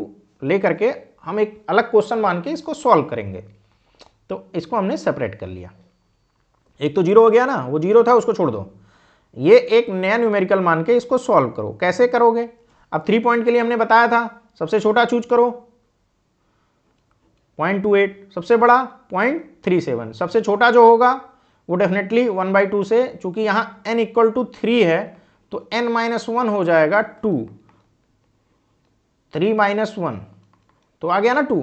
ले करके हम एक अलग क्वेश्चन मान के इसको सॉल्व करेंगे तो इसको हमने सेपरेट कर लिया एक तो जीरो हो गया ना वो जीरो था उसको छोड़ दो ये एक नया न्यूमेरिकल मान के इसको सॉल्व करो कैसे करोगे अब थ्री पॉइंट के लिए हमने बताया था सबसे छोटा चूज करो पॉइंट टू एट सबसे बड़ा पॉइंट थ्री सेवन सबसे छोटा जो होगा वो डेफिनेटली वन बाई टू से चूंकि यहाँ एन इक्वल टू थ्री है तो एन माइनस वन हो जाएगा टू थ्री माइनस वन तो आ गया ना टू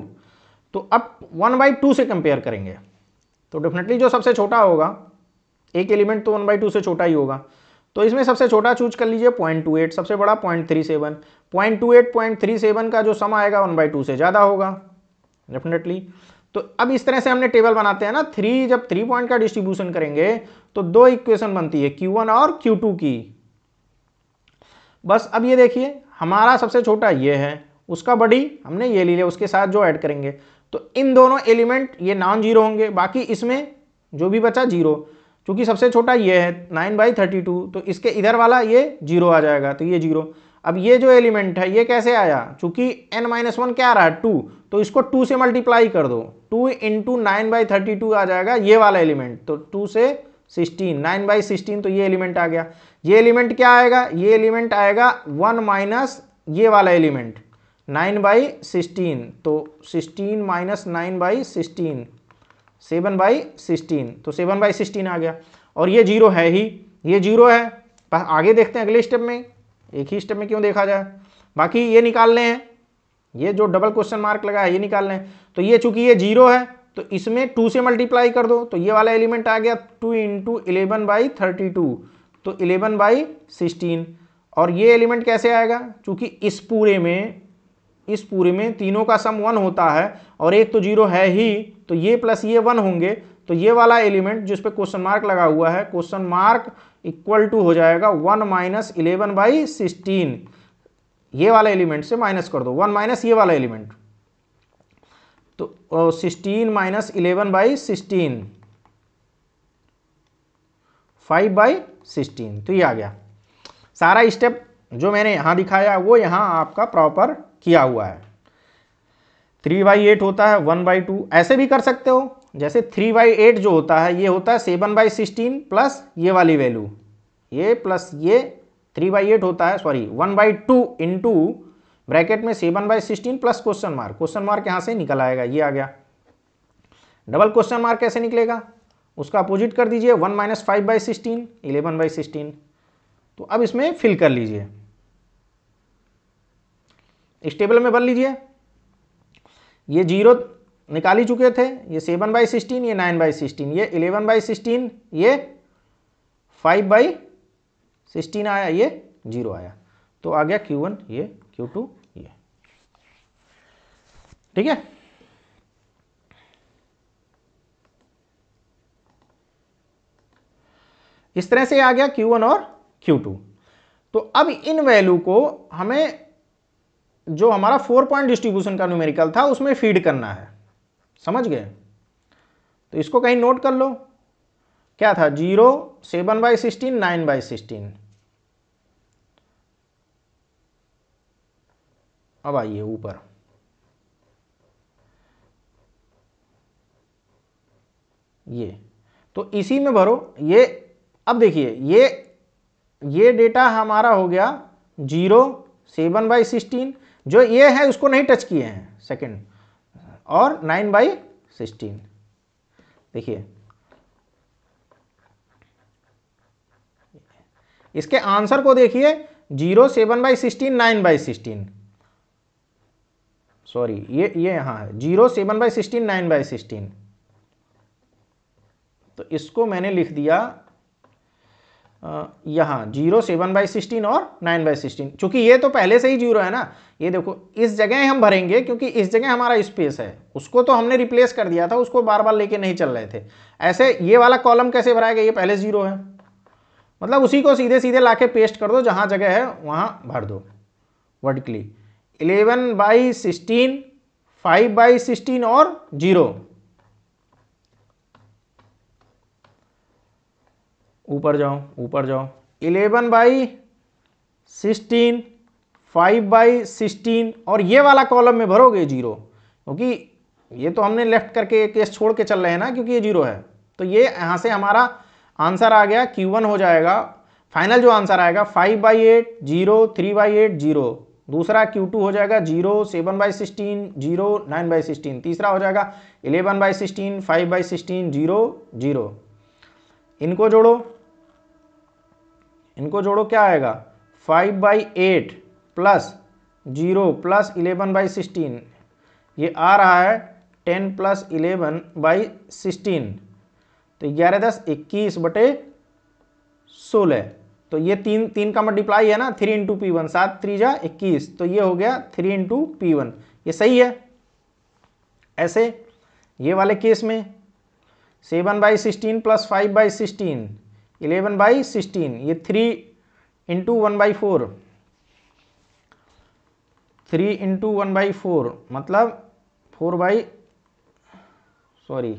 तो अब वन बाई टू से कंपेयर करेंगे तो डेफिनेटली जो सबसे छोटा होगा एक एलिमेंट तो वन बाई टू से छोटा ही होगा तो इसमें सबसे छोटा चूज कर लीजिए पॉइंट टू एट सबसे बड़ा point three seven point two eight point three seven का जो सम आएगा वन बाई टू से ज़्यादा होगा डेफिनेटली तो अब इस तरह से हमने टेबल बनाते हैं ना थ्री जब थ्री पॉइंट का डिस्ट्रीब्यूशन करेंगे तो दो इक्वेशन बनती है क्यू वन और क्यू टू की बस अब ये देखिए हमारा सबसे छोटा ये है उसका बड़ी हमने ये ले लिया उसके साथ जो ऐड करेंगे तो इन दोनों एलिमेंट ये नॉन जीरो होंगे बाकी इसमें जो भी बचा जीरो क्योंकि सबसे छोटा ये है नाइन बाई थर्टी टू तो इसके इधर वाला ये जीरो आ जाएगा तो ये जीरो अब ये जो एलिमेंट है ये कैसे आया चूंकि एन माइनस वन क्या आ रहा है टू तो इसको टू से मल्टीप्लाई कर दो two into nine by thirty two आ जाएगा ये वाला एलिमेंट तो टू से सिक्सटीन नाइन बाई सिक्सटीन तो ये एलिमेंट आ गया ये एलिमेंट क्या आएगा ये एलिमेंट आएगा वन माइनस ये वाला एलिमेंट नाइन बाई सिक्सटीन तो sixteen minus nine by sixteen seven by sixteen तो सेवन बाई सिक्सटीन आ गया और ये जीरो है ही ये जीरो है आगे देखते हैं अगले स्टेप में एक ही स्टेप में क्यों देखा जाए बाकी ये निकालने हैं ये जो डबल क्वेश्चन मार्क लगा है ये निकाल लें तो ये चूंकि ये जीरो है तो इसमें टू से मल्टीप्लाई कर दो तो ये वाला एलिमेंट आ गया two into eleven by thirty two तो इलेवन बाई सिक्सटीन और ये एलिमेंट कैसे आएगा चूंकि इस पूरे में इस पूरे में तीनों का सम वन होता है और एक तो जीरो है ही तो ये प्लस ये वन होंगे तो ये वाला एलिमेंट जिस पे क्वेश्चन मार्क लगा हुआ है क्वेश्चन मार्क इक्वल टू हो जाएगा one minus eleven by sixteen ये वाला एलिमेंट से माइनस कर दो वन माइनस ये वाला एलिमेंट तो sixteen minus eleven by sixteen five by sixteen तो ये आ गया सारा स्टेप जो मैंने यहाँ दिखाया वो यहाँ आपका प्रॉपर किया हुआ है थ्री बाई एट होता है वन बाई टू ऐसे भी कर सकते हो जैसे थ्री बाई एट जो होता है ये होता है सेवन बाई सिक्सटीन प्लस ये वाली वैल्यू ये प्लस ये थ्री बाई एट होता है sorry one by two into bracket में seven by sixteen plus question mark question mark यहाँ से निकल आएगा ये आ गया डबल क्वेश्चन मार्क कैसे निकलेगा उसका अपोजिट कर दीजिए one minus five by sixteen eleven by sixteen तो अब इसमें फिल कर लीजिए इस टेबल में भर लीजिए ये जीरो निकाल ही चुके थे ये सेवन बाई सिक्सटीन ये नाइन बाई सिक्सटीन ये इलेवन बाई सिक्सटीन ये फाइव बाई सिक्सटीन आया ये जीरो आया तो आ गया क्यू वन ये क्यू टू ये ठीक है इस तरह से आ गया Q1 और Q2 तो अब इन वैल्यू को हमें जो हमारा फोर पॉइंट डिस्ट्रीब्यूशन का न्यूमेरिकल था उसमें फीड करना है समझ गए तो इसको कहीं नोट कर लो क्या था zero seven by sixteen nine by sixteen अब आइए ऊपर ये तो इसी में भरो ये अब देखिए ये ये डेटा हमारा हो गया जीरो सेवन बाई सिक्सटीन जो ये है उसको नहीं टच किए हैं सेकंड और नाइन बाई सिक्सटीन देखिए इसके आंसर को देखिए zero seven by sixteen nine by sixteen sorry ये ये यहाँ है zero seven by sixteen nine by sixteen तो इसको मैंने लिख दिया यहाँ जीरो सेवन बाई सिक्सटीन और नाइन बाई सिक्सटीन चूंकि ये तो पहले से ही जीरो है ना ये देखो इस जगह हम भरेंगे क्योंकि इस जगह हमारा स्पेस है उसको तो हमने रिप्लेस कर दिया था उसको बार बार लेके नहीं चल रहे थे ऐसे ये वाला कॉलम कैसे भराएगा ये पहले ज़ीरो है मतलब उसी को सीधे सीधे ला पेस्ट कर दो जहाँ जगह है वहाँ भर दो vertically eleven by sixteen five by sixteen और जीरो ऊपर जाओ ऊपर जाओ eleven by sixteen five by sixteen और ये वाला कॉलम में भरोगे जीरो क्योंकि ये तो हमने लेफ्ट करके केस छोड़ के चल रहे हैं ना क्योंकि ये जीरो है तो ये यहाँ से हमारा आंसर आ गया क्यू वन हो जाएगा फाइनल जो आंसर आएगा five by eight zero three by eight zero दूसरा Q2 हो जाएगा zero seven by sixteen zero nine by sixteen तीसरा हो जाएगा eleven by sixteen five by sixteen zero zero इनको जोड़ो इनको जोड़ो क्या आएगा five by eight plus zero plus eleven by sixteen ये आ रहा है ten plus eleven by sixteen तो ग्यारह दस इक्कीस बटे सोलह तो ये तीन तीन का मल्टीप्लाई है ना थ्री इंटू पी वन सात थ्री जा इक्कीस तो ये हो गया थ्री इंटू पी वन ये सही है ऐसे ये वाले केस में seven by sixteen plus five by sixteen eleven by sixteen ये three into one by four three into one by four मतलब फोर बाई सॉरी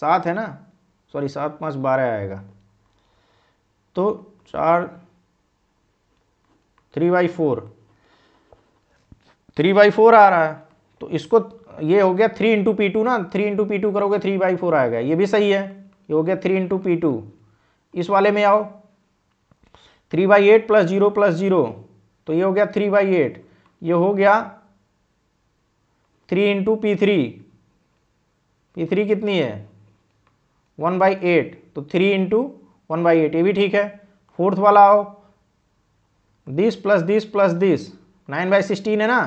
सात है ना सॉरी सात पाँच बारह आएगा तो चार three by four three by four आ रहा है तो इसको ये हो गया थ्री इंटू पी टू ना थ्री इंटू पी टू करोगे थ्री बाई फोर आएगा ये भी सही है ये हो गया थ्री इंटू पी टू इस वाले में आओ three by eight plus zero plus zero तो ये हो गया थ्री बाई एट ये हो गया three into P three P three कितनी है वन बाई एट तो three into one by eight ये भी ठीक है फोर्थ वाला आओ this plus this plus this nine by sixteen है ना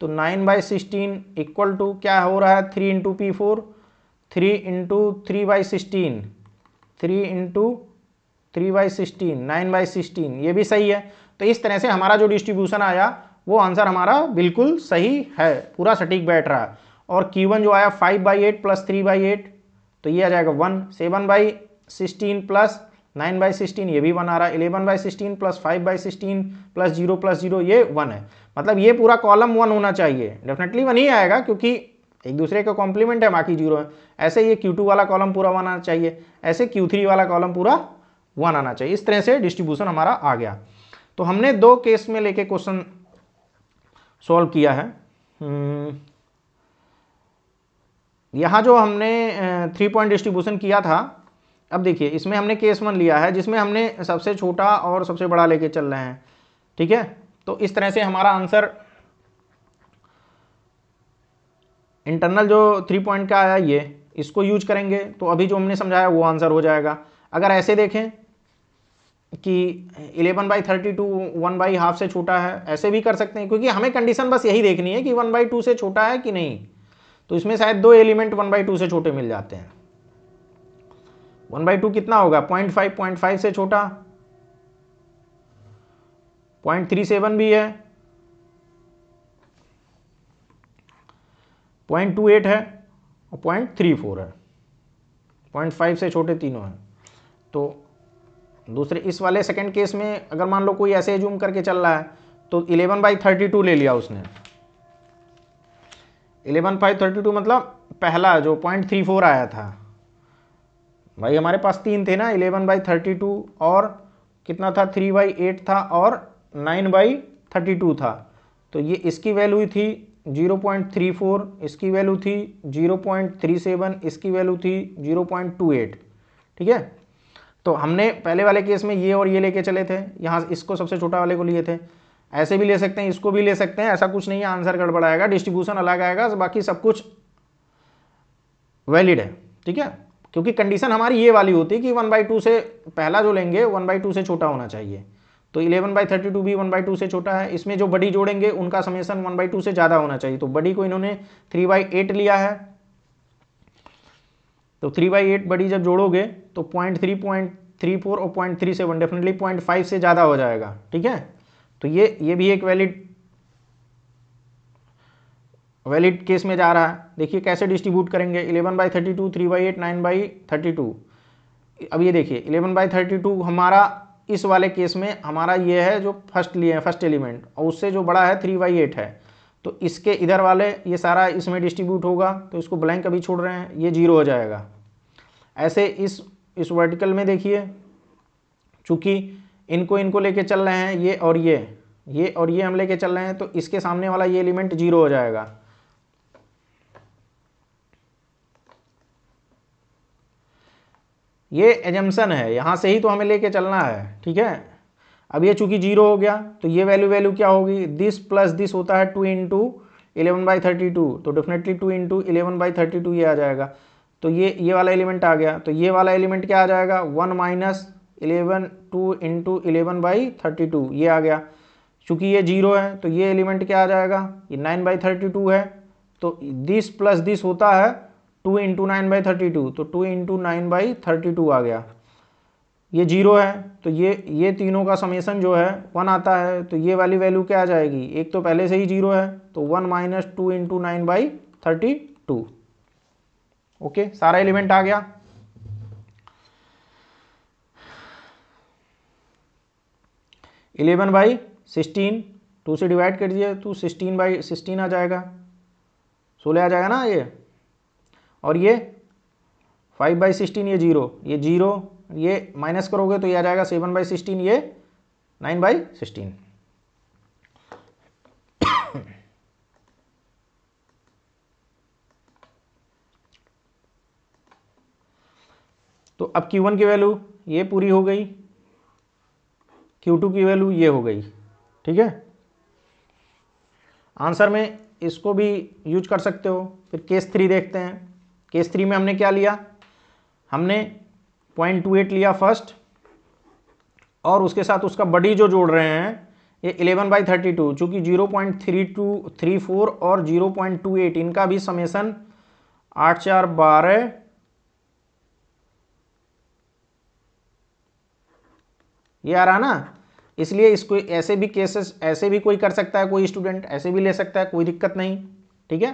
तो nine by sixteen equal to क्या हो रहा है three into P four three into three by sixteen three into three by sixteen nine by sixteen ये भी सही है तो इस तरह से हमारा जो डिस्ट्रीब्यूशन आया वो आंसर हमारा बिल्कुल सही है पूरा सटीक बैठ रहा है और Q1 जो आया five by eight plus three by eight तो ये आ जाएगा one seven by sixteen plus nine by sixteen ये भी वन आ रहा है eleven by sixteen plus five by sixteen plus zero plus zero ये वन है मतलब ये पूरा कॉलम वन होना चाहिए डेफिनेटली वन ही आएगा क्योंकि एक दूसरे का कॉम्प्लीमेंट है बाकी जीरो है ऐसे ये टू वाला कॉलम पूरा वन आना चाहिए ऐसे थ्री वाला कॉलम पूरा वन आना चाहिए इस तरह से डिस्ट्रीब्यूशन हमारा आ गया तो हमने दो केस में लेके क्वेश्चन सॉल्व किया है हम्म, यहाँ जो हमने थ्री पॉइंट डिस्ट्रीब्यूशन किया था अब देखिए इसमें हमने केस वन लिया है जिसमें हमने सबसे छोटा और सबसे बड़ा लेके चल रहे हैं ठीक है तो इस तरह से हमारा आंसर इंटरनल जो थ्री पॉइंट का आया ये इसको यूज करेंगे तो अभी जो हमने समझाया वो आंसर हो जाएगा अगर ऐसे देखें कि 11 by thirty two one by half से छोटा है ऐसे भी कर सकते हैं क्योंकि हमें कंडीशन बस यही देखनी है कि वन बाई टू से छोटा है कि नहीं तो इसमें शायद दो एलिमेंट वन बाई टू से छोटे मिल जाते हैं वन बाई टू कितना होगा पॉइंट फाइव पॉइंट फाइव से छोटा पॉइंट थ्री सेवन भी है पॉइंट टू एट है और पॉइंट थ्री फोर है पॉइंट फाइव से छोटे तीनों हैं तो दूसरे इस वाले सेकंड केस में अगर मान लो कोई ऐसे जूम करके चल रहा है तो इलेवन बाई थर्टी टू ले लिया उसने इलेवन बाई थर्टी टू मतलब पहला जो पॉइंट थ्री फोर आया था भाई हमारे पास तीन थे ना इलेवन बाई थर्टी टू और कितना था थ्री बाई एट था और नाइन बाई थर्टी टू था तो ये इसकी वैल्यू थी जीरो पॉइंट थ्री फोर इसकी वैल्यू थी जीरो पॉइंट थ्री सेवन इसकी वैल्यू थी जीरो पॉइंट टू एट ठीक है तो हमने पहले वाले केस में ये और ये लेके चले थे यहाँ इसको सबसे छोटा वाले को लिए थे ऐसे भी ले सकते हैं इसको भी ले सकते हैं ऐसा कुछ नहीं है आंसर गड़बड़ाएगा आएगा डिस्ट्रीब्यूशन अलग आएगा बाकी सब कुछ वैलिड है ठीक है क्योंकि कंडीशन हमारी ये वाली होती है कि वन बाई टू से पहला जो लेंगे वन बाई टू से छोटा होना चाहिए तो इलेवन बाई थर्टी टू भी वन बाई टू से छोटा है इसमें जो बड़ी जोड़ेंगे उनका समेसन वन बाई टू से ज़्यादा होना चाहिए तो बड़ी को इन्होंने थ्री बाई एट लिया है तो थ्री बाई एट बड़ी जब जोड़ोगे तो point three point three four और point three seven definitely point five से ज़्यादा हो जाएगा ठीक है तो ये ये भी एक वैलिड वैलिड केस में जा रहा है देखिए कैसे डिस्ट्रीब्यूट करेंगे eleven by thirty two three by eight nine by thirty two अब ये देखिए इलेवन बाई थर्टी टू हमारा इस वाले केस में हमारा ये है जो फर्स्ट लिए है फर्स्ट एलिमेंट और उससे जो बड़ा है थ्री बाई एट है तो इसके इधर वाले ये सारा इसमें डिस्ट्रीब्यूट होगा तो इसको ब्लैंक अभी छोड़ रहे हैं ये जीरो हो जाएगा ऐसे इस इस वर्टिकल में देखिए चूँकि इनको इनको लेके चल रहे हैं ये और ये ये और ये हम लेके चल रहे हैं तो इसके सामने वाला ये एलिमेंट जीरो हो जाएगा ये एजम्सन है यहाँ से ही तो हमें लेके चलना है ठीक है अब ये चूंकि जीरो हो गया तो ये वैल्यू वैल्यू क्या होगी दिस प्लस दिस होता है two into eleven by thirty two तो definitely two into eleven by thirty two ये आ जाएगा तो ये ये वाला एलिमेंट आ गया तो ये वाला एलिमेंट क्या आ जाएगा one minus eleven two into eleven by thirty two ये आ गया चूंकि ये जीरो है तो ये एलिमेंट क्या आ जाएगा ये नाइन बाई थर्टी टू है तो दिस प्लस दिस होता है two into nine by thirty two तो two into nine by thirty two आ गया ये जीरो है तो ये ये तीनों का समेसन जो है वन आता है तो ये वाली वैल्यू क्या आ जाएगी एक तो पहले से ही जीरो है तो one minus two into nine by thirty two okay सारा एलिमेंट आ गया इलेवन बाई सिक्सटीन टू से डिवाइड कर दिए तो सिक्सटीन बाई सिक्सटीन आ जाएगा सोलह आ जाएगा ना ये और ये फाइव बाई सिक्सटीन ये जीरो ये जीरो ये माइनस करोगे तो ये आ जाएगा सेवन बाई सिक्सटीन ये नाइन बाई सिक्सटीन तो अब Q1 की वैल्यू ये पूरी हो गई Q2 की वैल्यू ये हो गई ठीक है आंसर में इसको भी यूज कर सकते हो फिर केस थ्री देखते हैं केस थ्री में हमने क्या लिया हमने पॉइंट टू एट लिया फर्स्ट और उसके साथ उसका बडी जो जोड़ रहे हैं ये इलेवन बाई थर्टी टू चूँकि zero point three two three four और जीरो पॉइंट टू एट इनका भी समेसन आठ चार बारह ये आ रहा ना इसलिए इसको ऐसे भी केसेस ऐसे भी कोई कर सकता है कोई स्टूडेंट ऐसे भी ले सकता है कोई दिक्कत नहीं ठीक है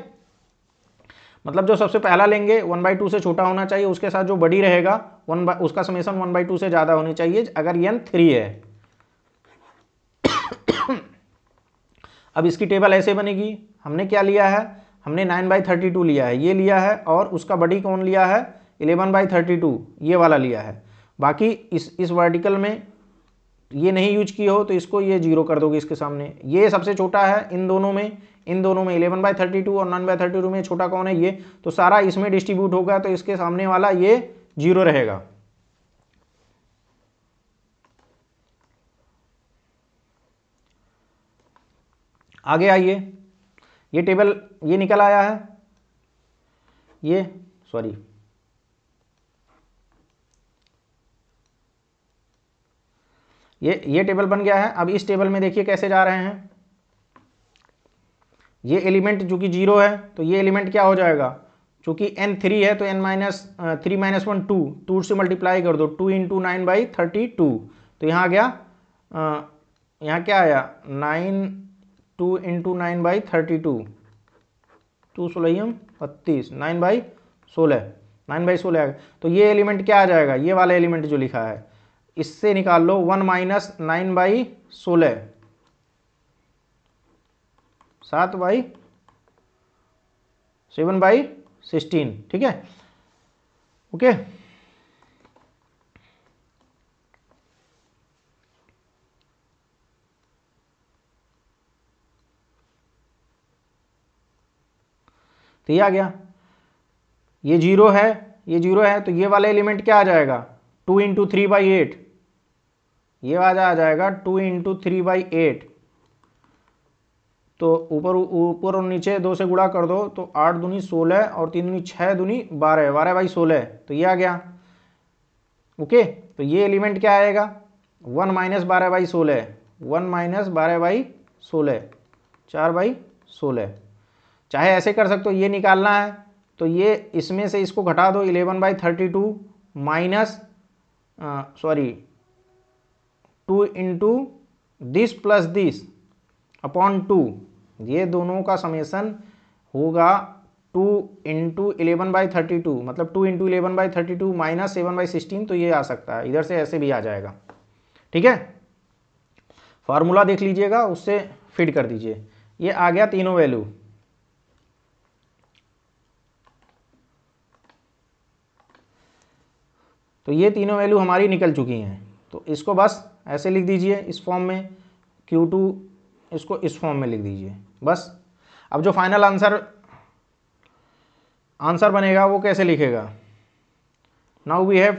मतलब जो सबसे पहला लेंगे वन बाई टू से छोटा होना चाहिए उसके साथ जो बड़ी रहेगा वन बाई उसका समेसन वन बाई टू से ज़्यादा होनी चाहिए अगर यन थ्री है अब इसकी टेबल ऐसे बनेगी हमने क्या लिया है हमने नाइन बाई थर्टी टू लिया है ये लिया है और उसका बड़ी कौन लिया है इलेवन बाई थर्टी टू ये वाला लिया है बाकी इस इस वर्टिकल में ये नहीं यूज की हो तो इसको ये जीरो कर दोगे इसके सामने ये सबसे छोटा है इन दोनों में इन दोनों में इलेवन बाय थर्टी टू और नाइन बाय थर्टी टू में छोटा कौन है ये तो सारा इसमें डिस्ट्रीब्यूट होगा तो इसके सामने वाला ये जीरो रहेगा आगे आइए ये टेबल ये निकल आया है ये सॉरी ये ये टेबल बन गया है अब इस टेबल में देखिए कैसे जा रहे हैं ये एलिमेंट जो कि जीरो है तो ये एलिमेंट क्या हो जाएगा चूँकि एन थ्री है तो N minus three minus one two two से मल्टीप्लाई कर दो two into nine by thirty two तो यहाँ आ गया uh, यहाँ क्या आया nine two into nine by thirty two two सोलह बत्तीस नाइन बाई सोलह नाइन बाई सोलह तो ये एलिमेंट क्या आ जाएगा ये वाला एलिमेंट जो लिखा है इससे निकाल लो वन माइनस नाइन बाई सोलह सात बाई सेवन बाई सिक्सटीन ठीक है ओके तो ये आ गया ये जीरो है ये जीरो है तो ये वाला एलिमेंट क्या आ जाएगा two into three by eight ये वाला आ जाएगा two into three by eight तो ऊपर ऊपर और नीचे दो से गुड़ा कर दो तो आठ दूनी सोलह और तीन दूनी छः दूनी बारह बारह बाई सोलह तो ये आ गया ओके तो ये एलिमेंट क्या आएगा वन माइनस बारह बाई सोलह वन माइनस बारह बाई सोलह चार बाई सोलह चाहे ऐसे कर सकते हो ये निकालना है तो ये इसमें से इसको घटा दो eleven by thirty two minus sorry two into this plus this upon two ये दोनों का समेसन होगा two into eleven by thirty two मतलब two into eleven by thirty two minus seven by sixteen तो ये आ सकता है इधर से ऐसे भी आ जाएगा ठीक है फार्मूला देख लीजिएगा उससे फिट कर दीजिए ये आ गया तीनों वैल्यू तो ये तीनों वैल्यू हमारी निकल चुकी हैं तो इसको बस ऐसे लिख दीजिए इस फॉर्म में Q2 इसको इस फॉर्म में लिख दीजिए बस अब जो फाइनल आंसर आंसर बनेगा वो कैसे लिखेगा now we have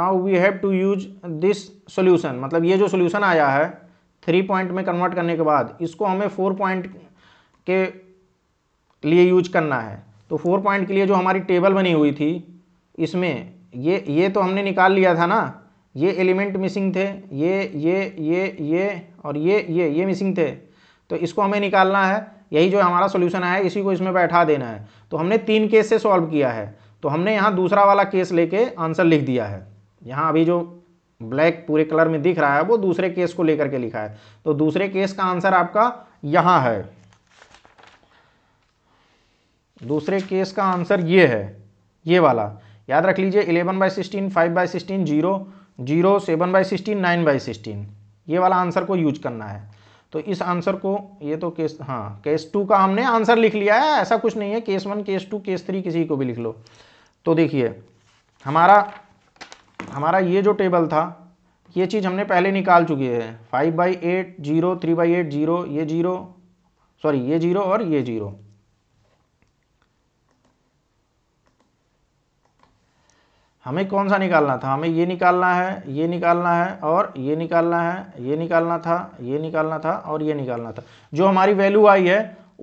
now we have to use this solution मतलब ये जो सोल्यूशन आया है थ्री पॉइंट में कन्वर्ट करने के बाद इसको हमें फोर पॉइंट के लिए यूज करना है तो फोर पॉइंट के लिए जो हमारी टेबल बनी हुई थी इसमें ये ये तो हमने निकाल लिया था ना ये एलिमेंट मिसिंग थे ये ये ये ये और ये ये ये मिसिंग थे तो इसको हमें निकालना है यही जो हमारा सोल्यूशन आया है इसी को इसमें बैठा देना है तो हमने तीन केस से सॉल्व किया है तो हमने यहाँ दूसरा वाला केस लेके आंसर लिख दिया है यहाँ अभी जो ब्लैक पूरे कलर में दिख रहा है वो दूसरे केस को लेकर के लिखा है तो दूसरे केस का आंसर आपका यहाँ है दूसरे केस का आंसर ये है ये वाला याद रख लीजिए eleven by sixteen five by sixteen zero zero seven by sixteen nine by sixteen ये वाला आंसर को यूज करना है तो इस आंसर को ये तो केस हाँ केस टू का हमने आंसर लिख लिया है ऐसा कुछ नहीं है case one case two case three किसी को भी लिख लो तो देखिए हमारा हमारा ये जो टेबल था ये चीज़ हमने पहले निकाल चुकी है five by eight zero three by eight zero ये जीरो सॉरी ये जीरो और ये जीरो हमें कौन सा निकालना था हमें ये निकालना है ये निकालना है और ये निकालना है ये निकालना था ये निकालना था और ये निकालना था जो हमारी वैल्यू आई है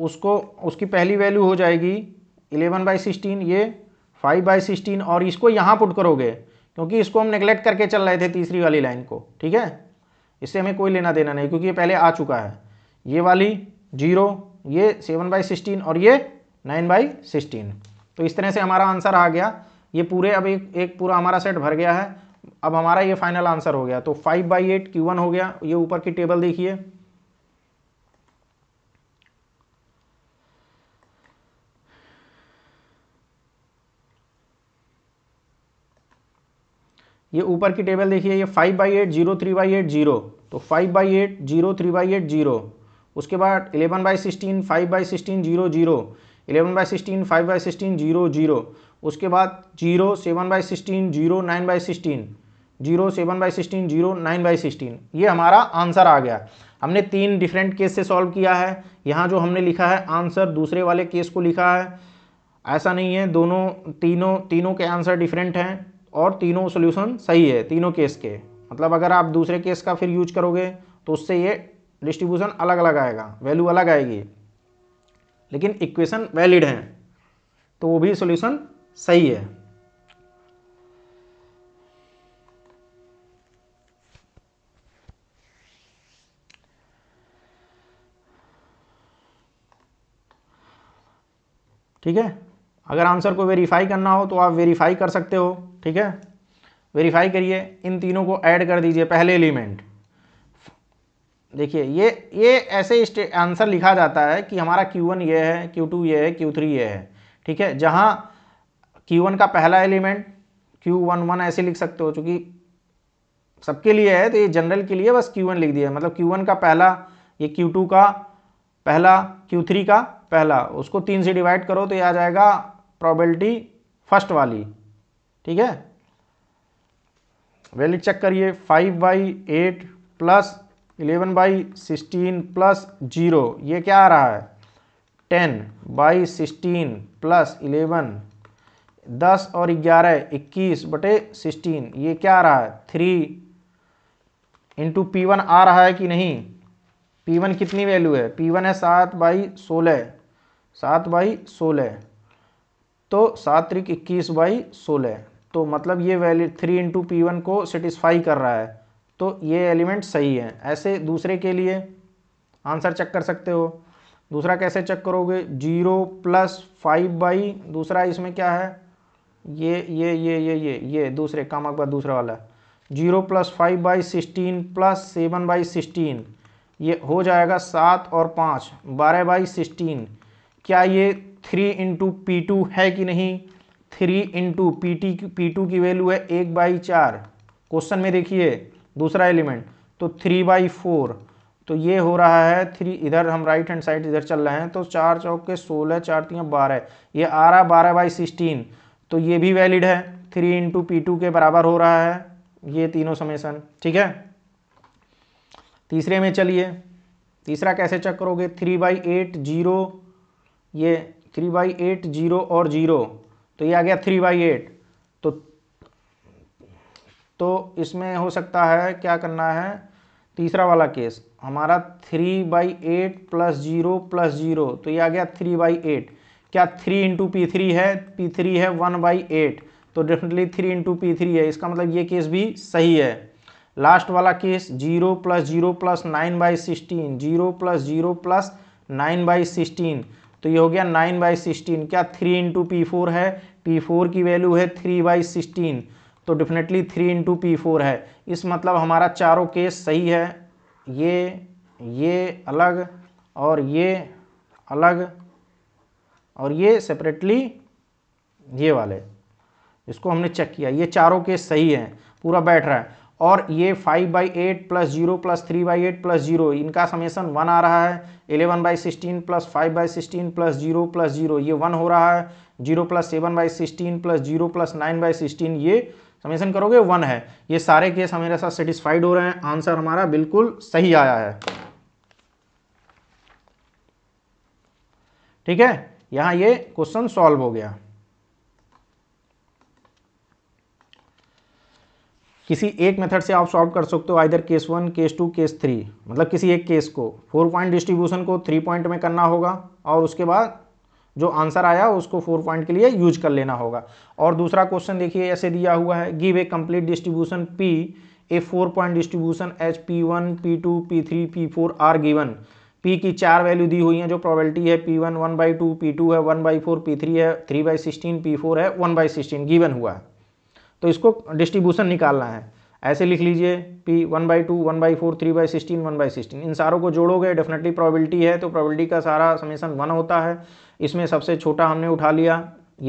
उसको उसकी पहली वैल्यू हो जाएगी इलेवन बाई सिक्सटीन ये फाइव बाई सिक्सटीन और इसको यहाँ पुट करोगे क्योंकि इसको हम निगलेक्ट करके चल रहे थे तीसरी वाली लाइन को ठीक है इससे हमें कोई लेना देना नहीं क्योंकि ये पहले आ चुका है ये वाली जीरो ये सेवन बाई सिक्सटीन और ये नाइन बाई सिक्सटीन तो इस तरह से हमारा आंसर आ गया ये पूरे अब एक एक पूरा हमारा सेट भर गया है अब हमारा ये फाइनल आंसर हो गया तो five by eight Q one हो गया ये ऊपर की टेबल देखिए ये ऊपर की टेबल देखिए ये five by eight zero three by eight zero तो five by eight zero three by eight zero उसके बाद eleven by sixteen five by sixteen zero zero eleven by sixteen five by sixteen zero zero उसके बाद zero seven by sixteen zero nine by sixteen zero seven by sixteen zero nine by sixteen ये हमारा answer आ गया हमने तीन different case से solve किया है यहाँ जो हमने लिखा है आंसर दूसरे वाले केस को लिखा है ऐसा नहीं है दोनों तीनों तीनों के आंसर डिफरेंट हैं और तीनों सोल्यूशन सही है तीनों केस के मतलब अगर आप दूसरे केस का फिर यूज करोगे तो उससे ये डिस्ट्रीब्यूशन अलग अलग आएगा वैल्यू अलग आएगी लेकिन इक्वेशन वैलिड हैं तो वो भी सोल्यूशन सही है ठीक है अगर आंसर को वेरीफाई करना हो तो आप वेरीफाई कर सकते हो ठीक है वेरीफाई करिए इन तीनों को ऐड कर दीजिए पहले एलिमेंट देखिए ये ये ऐसे आंसर लिखा जाता है कि हमारा Q1 ये है Q2 ये है Q3 ये है ठीक है जहाँ Q1 का पहला एलिमेंट Q11 ऐसे लिख सकते हो चूंकि सबके लिए है तो ये जनरल के लिए बस Q1 लिख दिया मतलब Q1 का पहला ये Q2 का पहला Q3 का पहला उसको तीन से डिवाइड करो तो ये आ जाएगा प्रोबेबिलिटी फर्स्ट वाली ठीक है वैल्यू चेक करिए five by eight plus eleven by sixteen plus zero ये क्या आ रहा है ten by sixteen plus eleven दस और ग्यारह इक्कीस बटे सिक्सटीन ये क्या आ रहा है थ्री इंटू पी वन आ रहा है कि नहीं पी वन कितनी वैल्यू है पी वन है सात बाई सोलह सात बाई सोलह तो सात त्रिक इक्कीस बाई सोलह तो मतलब ये value three into P one को सेटिस्फाई कर रहा है तो ये एलिमेंट सही है ऐसे दूसरे के लिए आंसर चेक कर सकते हो दूसरा कैसे चेक करोगे जीरो प्लस फाइव बाई दूसरा इसमें क्या है ये ये ये ये ये ये दूसरे काम अखबार दूसरा वाला zero plus five by sixteen plus seven by sixteen ये हो जाएगा सात और पाँच बारह बाई सिक्सटीन क्या ये थ्री इंटू पी टू है कि नहीं three into P T P two की वैल्यू है एक बाई चार क्वेश्चन में देखिए दूसरा एलिमेंट तो थ्री बाई फोर तो ये हो रहा है थ्री इधर हम राइट हैंड साइड इधर चल रहे हैं तो चार चौके सोलह चार तीन बारह ये आ रहा है बारह बाई सिक्सटीन तो ये भी वैलिड है थ्री इंटू पी टू के बराबर हो रहा है ये तीनों समेसन ठीक है तीसरे में चलिए तीसरा कैसे चेक करोगे थ्री बाई एट जीरो ये थ्री बाई एट जीरो और जीरो तो ये आ गया थ्री बाई एट तो तो इसमें हो सकता है क्या करना है तीसरा वाला केस हमारा three by eight plus zero plus zero तो ये आ गया थ्री बाई एट क्या थ्री इंटू पी थ्री है पी थ्री है वन बाई एट तो definitely three into P three है इसका मतलब ये केस भी सही है लास्ट वाला case zero plus zero plus nine by sixteen zero plus zero plus nine by sixteen तो ये हो गया नाइन बाई सिक्सटीन क्या थ्री इंटू पी फोर है पी फोर की वैल्यू है थ्री बाई सिक्सटीन तो definitely three into P four है इस मतलब हमारा चारों केस सही है ये ये अलग और ये अलग और ये सेपरेटली ये वाले इसको हमने चेक किया ये चारों केस सही हैं पूरा बैठ रहा है और ये five by eight plus zero plus three by eight plus zero इनका समेसन वन आ रहा है eleven by sixteen plus five by sixteen plus zero plus zero ये वन हो रहा है zero plus seven by sixteen plus zero plus nine by sixteen ये summation करोगे वन है ये सारे केस हमारे साथ सेटिस्फाइड हो रहे हैं आंसर हमारा बिल्कुल सही आया है ठीक है यहां ये क्वेश्चन सॉल्व हो गया किसी एक मेथड से आप सॉल्व कर सकते हो either case one case two case three मतलब किसी एक केस को फोर पॉइंट डिस्ट्रीब्यूशन को थ्री पॉइंट में करना होगा और उसके बाद जो आंसर आया उसको फोर पॉइंट के लिए यूज कर लेना होगा और दूसरा क्वेश्चन देखिए ऐसे दिया हुआ है give a complete distribution P a four point distribution H P one P two P three P four are given P की चार वैल्यू दी हुई हैं जो प्रोबेबिलिटी है P one one by two P two है one by four P three है three by sixteen P four है वन बाई सिक्सटीन गिवन हुआ है तो इसको डिस्ट्रीब्यूशन निकालना है ऐसे लिख लीजिए P one by two one by four three by sixteen one by sixteen इन सारों को जोड़ोगे डेफिनेटली प्रोबेबिलिटी है तो प्रोबेबिलिटी का सारा समेसन वन होता है इसमें सबसे छोटा हमने उठा लिया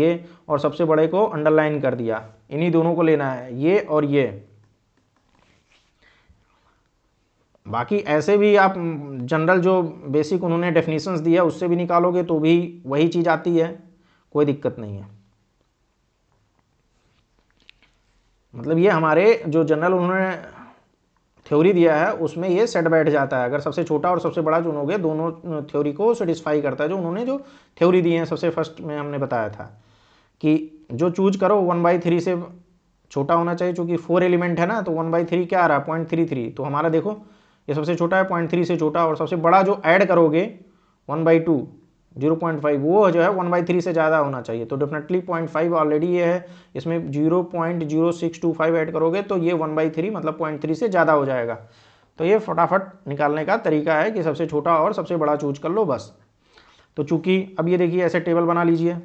ये और सबसे बड़े को अंडरलाइन कर दिया इन्हीं दोनों को लेना है ये और ये बाकी ऐसे भी आप जनरल जो बेसिक उन्होंने डेफिनेशंस दिया उससे भी निकालोगे तो भी वही चीज़ आती है कोई दिक्कत नहीं है मतलब ये हमारे जो जनरल उन्होंने थ्योरी दिया है उसमें ये सेट बैठ जाता है अगर सबसे छोटा और सबसे बड़ा चुनोगे दोनों थ्योरी को सेटिस्फाई करता है जो उन्होंने जो थ्योरी दी है सबसे फर्स्ट में हमने बताया था कि जो चूज करो वन बाई थ्री से छोटा होना चाहिए क्योंकि फोर एलिमेंट है ना तो वन बाई थ्री क्या आ रहा है पॉइंट थ्री थ्री तो हमारा देखो ये सबसे छोटा है पॉइंट थ्री से छोटा और सबसे बड़ा जो ऐड करोगे one by two zero point five वो जो है वन बाई थ्री से ज़्यादा होना चाहिए तो डेफिनेटली पॉइंट फाइव ऑलरेडी ये है इसमें zero point zero six two five add करोगे तो ये वन बाई थ्री मतलब पॉइंट थ्री से ज़्यादा हो जाएगा तो ये फटाफट निकालने का तरीका है कि सबसे छोटा और सबसे बड़ा चूज कर लो बस तो चूंकि अब ये देखिए ऐसे टेबल बना लीजिए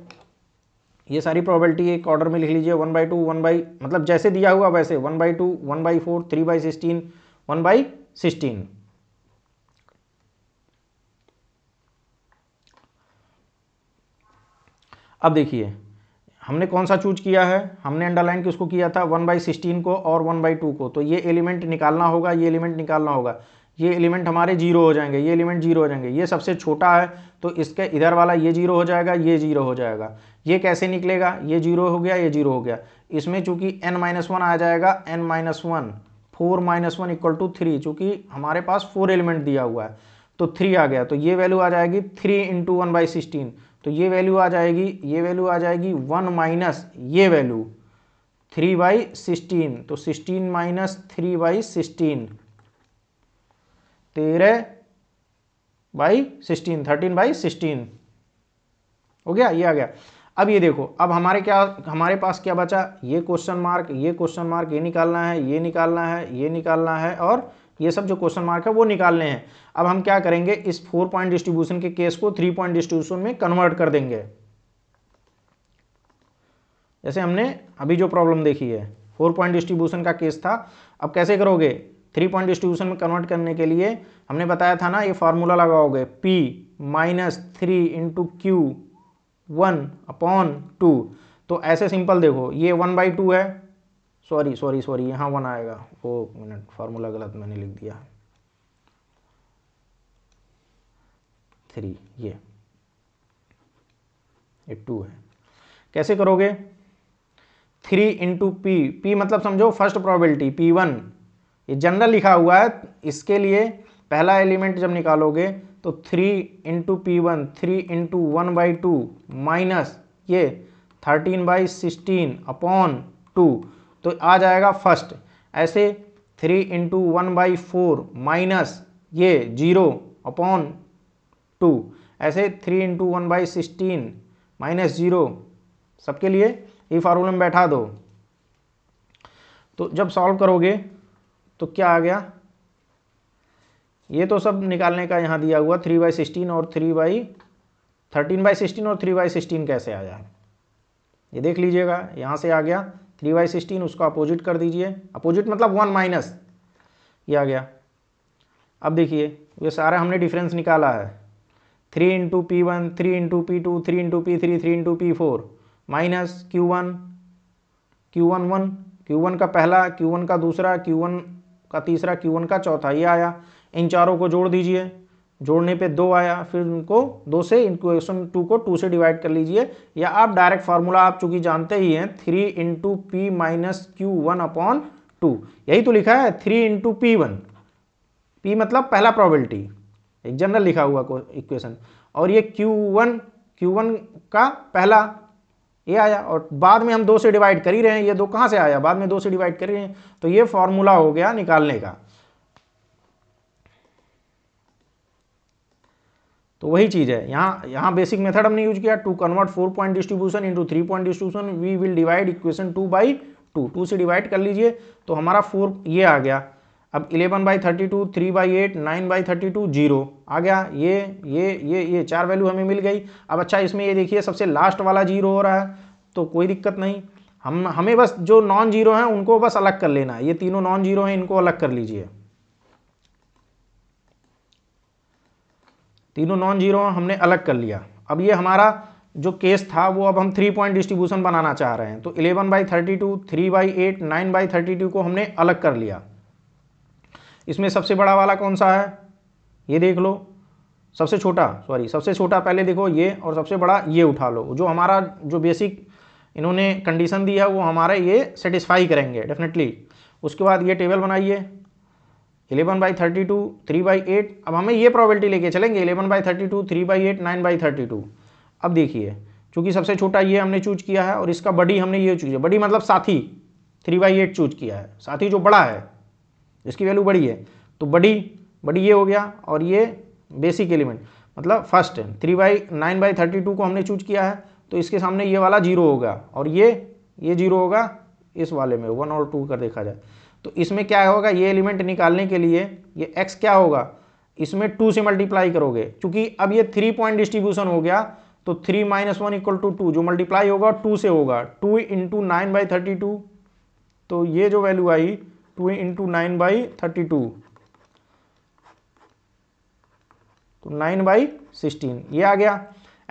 ये सारी प्रोबेबिलिटी एक ऑर्डर में लिख लीजिए one by two one by मतलब जैसे दिया हुआ वैसे one by two one by four three by sixteen one by sixteen अब देखिए हमने कौन सा चूज किया है हमने अंडरलाइन किसको किया था वन बाई सिक्सटीन को और वन बाई टू को तो ये एलिमेंट निकालना होगा ये एलिमेंट निकालना होगा ये एलिमेंट हमारे जीरो हो जाएंगे ये एलिमेंट जीरो हो जाएंगे ये सबसे छोटा है तो इसके इधर वाला ये जीरो हो जाएगा ये जीरो हो जाएगा ये कैसे निकलेगा ये जीरो हो गया ये जीरो हो गया इसमें चूंकि एन माइनस वन आ जाएगा N minus one four minus one equal to three चूंकि हमारे पास फोर एलिमेंट दिया हुआ है तो थ्री आ गया तो ये वैल्यू आ जाएगी three into one by sixteen तो ये वैल्यू आ जाएगी ये वैल्यू आ जाएगी वन माइनस ये वैल्यू थ्री बाई सिक्सटीन तो sixteen minus three by sixteen तेरह by sixteen thirteen by sixteen हो गया ये आ गया अब ये देखो अब हमारे क्या हमारे पास क्या बचा ये क्वेश्चन मार्क ये क्वेश्चन मार्क ये निकालना है ये निकालना है ये निकालना है और ये सब जो क्वेश्चन मार्क है वो निकालने हैं अब हम क्या करेंगे इस फोर पॉइंट डिस्ट्रीब्यूशन के केस को थ्री पॉइंट डिस्ट्रीब्यूशन में कन्वर्ट कर देंगे जैसे हमने अभी जो प्रॉब्लम देखी है फोर पॉइंट डिस्ट्रीब्यूशन का केस था अब कैसे करोगे थ्री पॉइंट डिस्ट्रीब्यूशन में कन्वर्ट करने के लिए हमने बताया था ना ये फार्मूला लगाओगे P minus three into Q one upon two तो ऐसे सिंपल देखो ये वन बाई टू है सॉरी सॉरी सॉरी यहाँ वन आएगा वो मिनट फार्मूला गलत मैंने लिख दिया थ्री ये ये टू है कैसे करोगे थ्री इंटू पी पी मतलब समझो फर्स्ट प्रोबेबिलिटी पी वन ये जनरल लिखा हुआ है इसके लिए पहला एलिमेंट जब निकालोगे तो three into P one three into one by two minus ये thirteen by sixteen upon two तो आ जाएगा फर्स्ट ऐसे three into one by four minus ये जीरो अपॉन टू ऐसे three into one by sixteen minus zero सबके लिए ये फार्मूले में बैठा दो तो जब सॉल्व करोगे तो क्या आ गया ये तो सब निकालने का यहाँ दिया हुआ थ्री बाई सिक्सटीन और three by thirteen by sixteen और थ्री बाई सिक्सटीन कैसे आया है ये देख लीजिएगा यहाँ से आ गया थ्री बाई सिक्सटीन उसको अपोजिट कर दीजिए अपोजिट मतलब वन माइनस ये आ गया अब देखिए ये सारा हमने डिफरेंस निकाला है three into P one three into P two three into P three three into P four minus Q one Q one one Q one का पहला क्यू वन का दूसरा क्यू वन का तीसरा क्यू वन का चौथा ये आया इन चारों को जोड़ दीजिए जोड़ने पे दो आया फिर उनको दो से इनक्वेशन टू को टू से डिवाइड कर लीजिए या आप डायरेक्ट फार्मूला आप चूंकि जानते ही हैं three into P minus Q one upon two यही तो लिखा है three into P one P मतलब पहला प्रॉबिलिटी एक जनरल लिखा हुआ इक्वेशन और ये क्यू वन क्यू वन का पहला ये आया और बाद में हम दो से डिवाइड कर ही रहे हैं ये दो कहाँ से आया बाद में दो से डिवाइड कर ही रहे हैं तो ये फॉर्मूला हो गया निकालने का तो वही चीज़ है यहाँ यहाँ बेसिक मेथड हमने यूज किया to convert four point distribution into three point distribution we will divide equation two by two two से डिवाइड कर लीजिए तो हमारा फोर ये आ गया अब eleven by thirty two three by eight nine by thirty two zero आ गया ये ये ये ये चार वैल्यू हमें मिल गई अब अच्छा इसमें ये देखिए सबसे लास्ट वाला जीरो हो रहा है तो कोई दिक्कत नहीं हम हमें बस जो नॉन जीरो हैं उनको बस अलग कर लेना है ये तीनों नॉन जीरो हैं इनको अलग कर लीजिए तीनों नॉन जीरो हमने अलग कर लिया अब ये हमारा जो केस था वो अब हम थ्री पॉइंट डिस्ट्रीब्यूशन बनाना चाह रहे हैं तो eleven by thirty two three by eight nine by thirty two को हमने अलग कर लिया इसमें सबसे बड़ा वाला कौन सा है ये देख लो सबसे छोटा सॉरी सबसे छोटा पहले देखो ये और सबसे बड़ा ये उठा लो जो हमारा जो बेसिक इन्होंने कंडीशन दी है वो हमारे ये सेटिस्फाई करेंगे डेफिनेटली उसके बाद ये टेबल बनाइए eleven by thirty two three by eight अब हमें ये प्रॉबिलिटी लेके चलेंगे eleven by thirty two three by eight nine by thirty two अब देखिए चूंकि सबसे छोटा ये हमने चूज किया है और इसका बड़ी हमने ये चूज किया बड़ी मतलब साथी थ्री बाई एट चूज किया है साथी जो बड़ा है इसकी वैल्यू बड़ी है तो बड़ी बड़ी ये हो गया और ये बेसिक एलिमेंट मतलब first three by nine by thirty two को हमने चूज किया है तो इसके सामने ये वाला जीरो होगा और ये ये जीरो होगा इस वाले में वन और टू कर देखा जाए तो इसमें क्या होगा ये एलिमेंट निकालने के लिए ये एक्स क्या होगा इसमें टू से मल्टीप्लाई करोगे क्योंकि अब ये थ्री पॉइंट डिस्ट्रीब्यूशन हो गया तो three minus one equal to two जो मल्टीप्लाई होगा टू से होगा two into nine by thirty two तो ये जो वैल्यू आई two into nine by thirty two तो नाइन बाई सिक्सटीन ये आ गया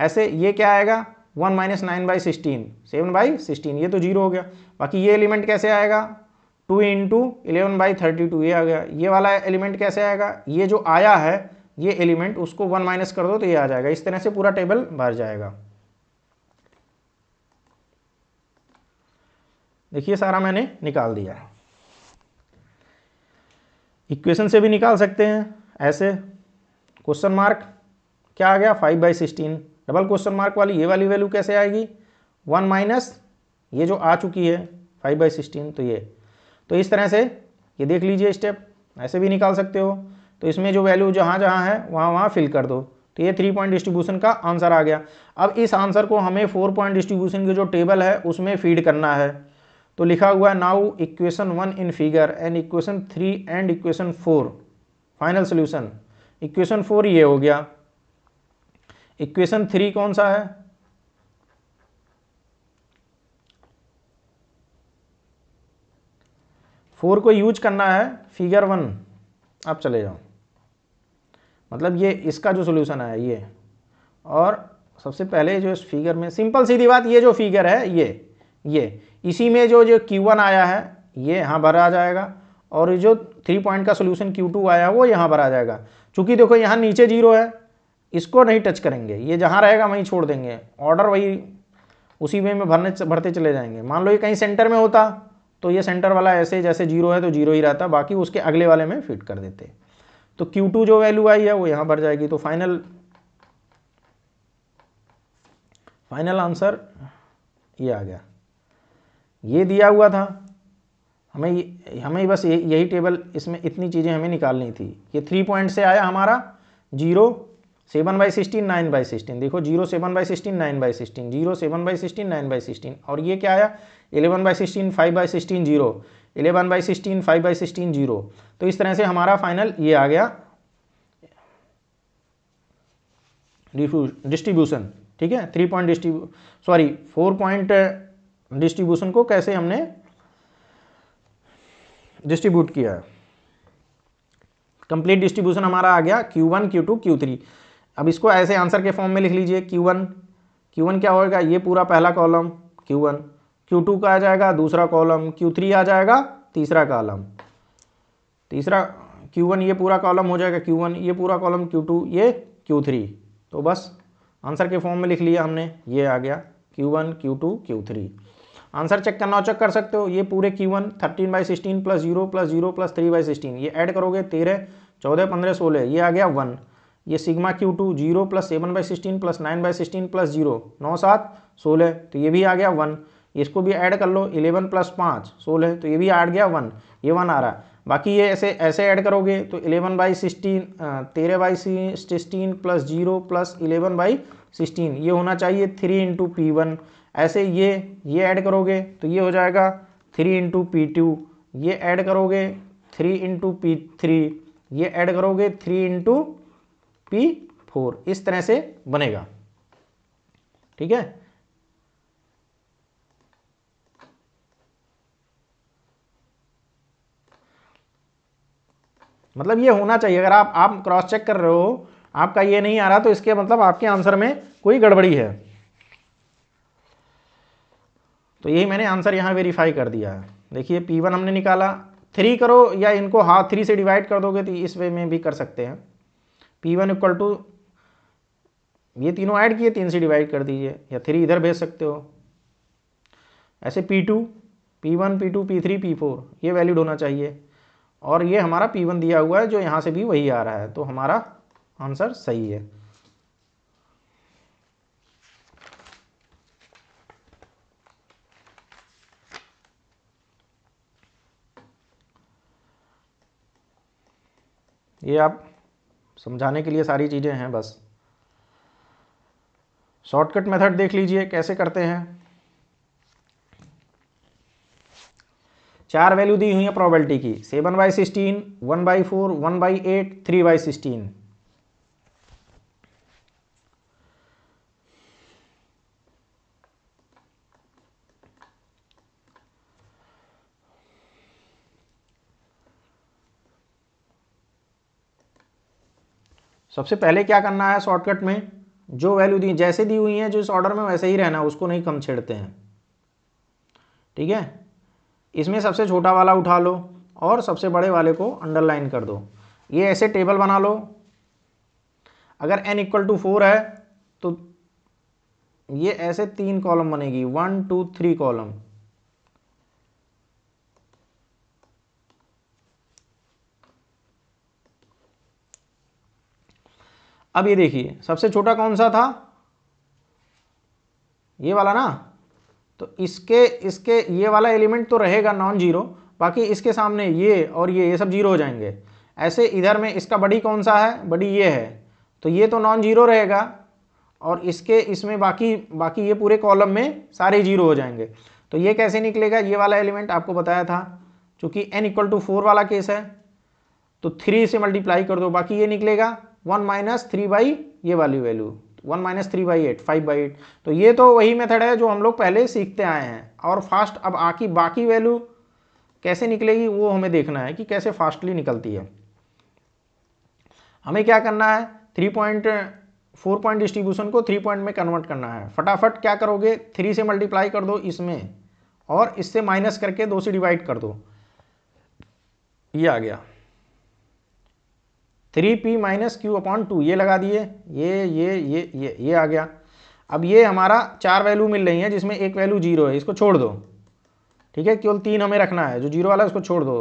ऐसे ये क्या आएगा one minus nine by sixteen seven by sixteen ये तो जीरो हो गया बाकी ये एलिमेंट कैसे आएगा two into eleven by thirty two ये आ गया ये वाला एलिमेंट कैसे आएगा ये जो आया है ये एलिमेंट उसको वन माइनस कर दो तो ये आ जाएगा इस तरह से पूरा टेबल भर जाएगा देखिए सारा मैंने निकाल दिया इक्वेशन से भी निकाल सकते हैं ऐसे क्वेश्चन मार्क क्या आ गया five by sixteen double question mark वाली ये वाली वैल्यू कैसे आएगी वन माइनस ये जो आ चुकी है फाइव बाई सिक्सटीन तो ये तो इस तरह से ये देख लीजिए स्टेप ऐसे भी निकाल सकते हो तो इसमें जो वैल्यू जहाँ जहाँ है वहाँ वहाँ फिल कर दो तो ये थ्री पॉइंट डिस्ट्रीब्यूशन का आंसर आ गया अब इस आंसर को हमें फोर पॉइंट डिस्ट्रीब्यूशन की जो टेबल है उसमें फीड करना है तो लिखा हुआ है now equation one in figure and equation three and equation four final solution equation four ये हो गया इक्वेशन थ्री कौन सा है फोर को यूज करना है फिगर वन आप चले जाओ मतलब ये इसका जो सोल्यूशन है ये और सबसे पहले जो इस फिगर में सिंपल सीधी बात ये जो फिगर है ये ये इसी में जो जो Q1 आया है ये यहाँ भरा आ जाएगा और ये जो थ्री पॉइंट का सोल्यूशन Q2 आया है वो यहाँ भरा आ जाएगा चूँकि देखो यहाँ नीचे जीरो है इसको नहीं टच करेंगे ये जहाँ रहेगा वहीं छोड़ देंगे ऑर्डर वही उसी वे में भरने भरते चले जाएंगे मान लो ये कहीं सेंटर में होता तो ये सेंटर वाला ऐसे जैसे जीरो है तो जीरो ही रहता बाकी उसके अगले वाले में फिट कर देते तो Q2 जो वैल्यू आई है वो यहां भर जाएगी तो फाइनल फाइनल आंसर ये आ गया ये दिया हुआ था हमें हमें बस यही टेबल इसमें इतनी चीज़ें हमें निकालनी थी ये थ्री पॉइंट से आया हमारा zero seven by sixteen nine by sixteen देखो zero seven by sixteen nine by sixteen zero seven by sixteen nine by sixteen और ये क्या आया eleven by sixteen five by sixteen zero eleven by sixteen five by sixteen zero तो इस तरह से हमारा फाइनल ये आ गया डिस्ट्रीब्यूशन ठीक है three point distribution sorry four point distribution को कैसे हमने डिस्ट्रीब्यूट किया कंप्लीट डिस्ट्रीब्यूशन हमारा आ गया Q1, Q2, Q3 अब इसको ऐसे आंसर के फॉर्म में लिख लीजिए क्यू वन क्यू वन क्या होएगा ये पूरा पहला column Q one Q two का आ जाएगा दूसरा कॉलम क्यू थ्री आ जाएगा तीसरा कॉलम तीसरा क्यू वन ये पूरा कॉलम हो जाएगा क्यू वन ये पूरा कॉलम क्यू टू ये क्यू थ्री तो बस आंसर के फॉर्म में लिख लिया हमने ये आ गया Q one Q two Q three answer check करना चेक कर सकते हो ये पूरे Q one thirteen by sixteen plus zero plus zero plus three by sixteen ये ऐड करोगे तेरह चौदह पंद्रह सोलह ये आ गया वन ये sigma Q two zero plus seven by sixteen plus nine by sixteen plus zero नौ सात सोलह तो ये भी आ गया वन इसको भी ऐड कर लो इलेवन प्लस पाँच सोलह तो ये भी आ गया वन ये वन आ रहा है बाकी ये ऐसे ऐसे ऐड करोगे तो इलेवन बाई सिक्सटीन तेरह by sixteen plus zero plus eleven by sixteen ये होना चाहिए थ्री इंटू पी वन ऐसे ये ये ऐड करोगे तो ये हो जाएगा थ्री इंटू पी टू ये ऐड करोगे थ्री इंटू पी थ्री ये ऐड करोगे थ्री इंटू पी फोर इस तरह से बनेगा ठीक है मतलब ये होना चाहिए अगर आप आप क्रॉस चेक कर रहे हो आपका ये नहीं आ रहा तो इसके मतलब आपके आंसर में कोई गड़बड़ी है तो यही मैंने आंसर यहां वेरीफाई कर दिया है देखिए P1 हमने निकाला थ्री करो या इनको हाफ थ्री से डिवाइड कर दोगे तो इस वे में भी कर सकते हैं पी वन इक्वल टू ये तीनों ऐड किए तीन से डिवाइड कर दीजिए या थ्री इधर भेज सकते हो ऐसे P two P one P two P three P four ये वैलिड होना चाहिए और ये हमारा पी वन दिया हुआ है जो यहाँ से भी वही आ रहा है तो हमारा आंसर सही है ये आप समझाने के लिए सारी चीज़ें हैं बस शॉर्टकट मेथड देख लीजिए कैसे करते हैं चार वैल्यू दी हुई है प्रोबेबिलिटी की seven by sixteen one by four one by eight three by sixteen सबसे पहले क्या करना है शॉर्टकट में जो वैल्यू दी जैसे दी हुई हैं जो इस ऑर्डर में वैसे ही रहना उसको नहीं कम छेड़ते हैं ठीक है इसमें सबसे छोटा वाला उठा लो और सबसे बड़े वाले को अंडरलाइन कर दो ये ऐसे टेबल बना लो अगर एन इक्वल टू फोर है तो ये ऐसे तीन कॉलम बनेगी वन टू थ्री कॉलम अब ये देखिए सबसे छोटा कौन सा था ये वाला ना तो इसके इसके ये वाला एलिमेंट तो रहेगा नॉन जीरो बाकी इसके सामने ये और ये ये सब जीरो हो जाएंगे ऐसे इधर में इसका बड़ी कौन सा है बड़ी ये है तो ये तो नॉन जीरो रहेगा और इसके इसमें बाकी बाकी ये पूरे कॉलम में सारे जीरो हो जाएंगे तो ये कैसे निकलेगा ये वाला एलिमेंट आपको बताया था चूँकि एन इक्वल टू फोर वाला केस है तो थ्री से मल्टीप्लाई कर दो बाकी ये निकलेगा वन माइनस थ्री बाई ये वाली value one minus three by eight five by eight तो ये तो वही मेथड है जो हम लोग पहले सीखते आए हैं और फास्ट अब आकी बाकी वैल्यू कैसे निकलेगी वो हमें देखना है कि कैसे फास्टली निकलती है हमें क्या करना है three point four point distribution को थ्री पॉइंट में कन्वर्ट करना है फटाफट क्या करोगे थ्री से मल्टीप्लाई कर दो इसमें और इससे माइनस करके दो से डिवाइड कर दो ये आ गया three P minus Q upon two ये लगा दिए ये ये ये ये ये आ गया अब ये हमारा चार वैल्यू मिल रही है जिसमें एक वैल्यू जीरो है इसको छोड़ दो ठीक है केवल तीन हमें रखना है जो जीरो वाला है उसको छोड़ दो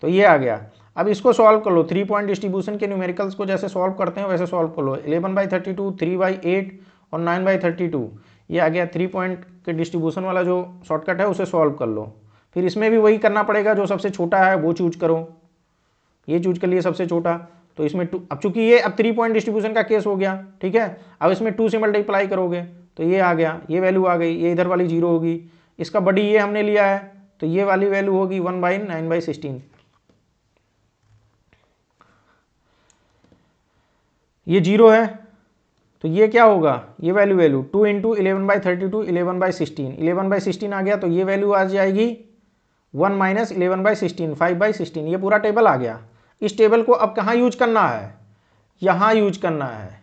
तो ये आ गया अब इसको सॉल्व कर लो थ्री पॉइंट डिस्ट्रीब्यूशन के न्यूमेरिकल्स को जैसे सॉल्व करते हैं वैसे सॉल्व कर लो eleven by thirty two three by eight और नाइन बाई थर्टी टू ये आ गया थ्री पॉइंट के डिस्ट्रीब्यूशन वाला जो शॉर्टकट है उसे सॉल्व कर लो फिर इसमें भी वही करना पड़ेगा जो सबसे छोटा है वो चूज करो ये चूज कर लिए सबसे छोटा तो इसमें टू अब चूंकि ये अब थ्री पॉइंट डिस्ट्रीब्यूशन का केस हो गया ठीक है अब इसमें टू से मल्टीप्लाई करोगे तो ये आ गया ये वैल्यू आ गई ये इधर वाली जीरो होगी इसका बडी ये हमने लिया है तो ये वाली वैल्यू होगी one by nine by sixteen ये जीरो है तो ये क्या होगा ये value value two into eleven by thirty two eleven by sixteen eleven by sixteen आ गया तो ये वैल्यू आ जाएगी one minus eleven by sixteen five by sixteen ये पूरा टेबल आ गया इस टेबल को अब कहाँ यूज करना है यहाँ यूज करना है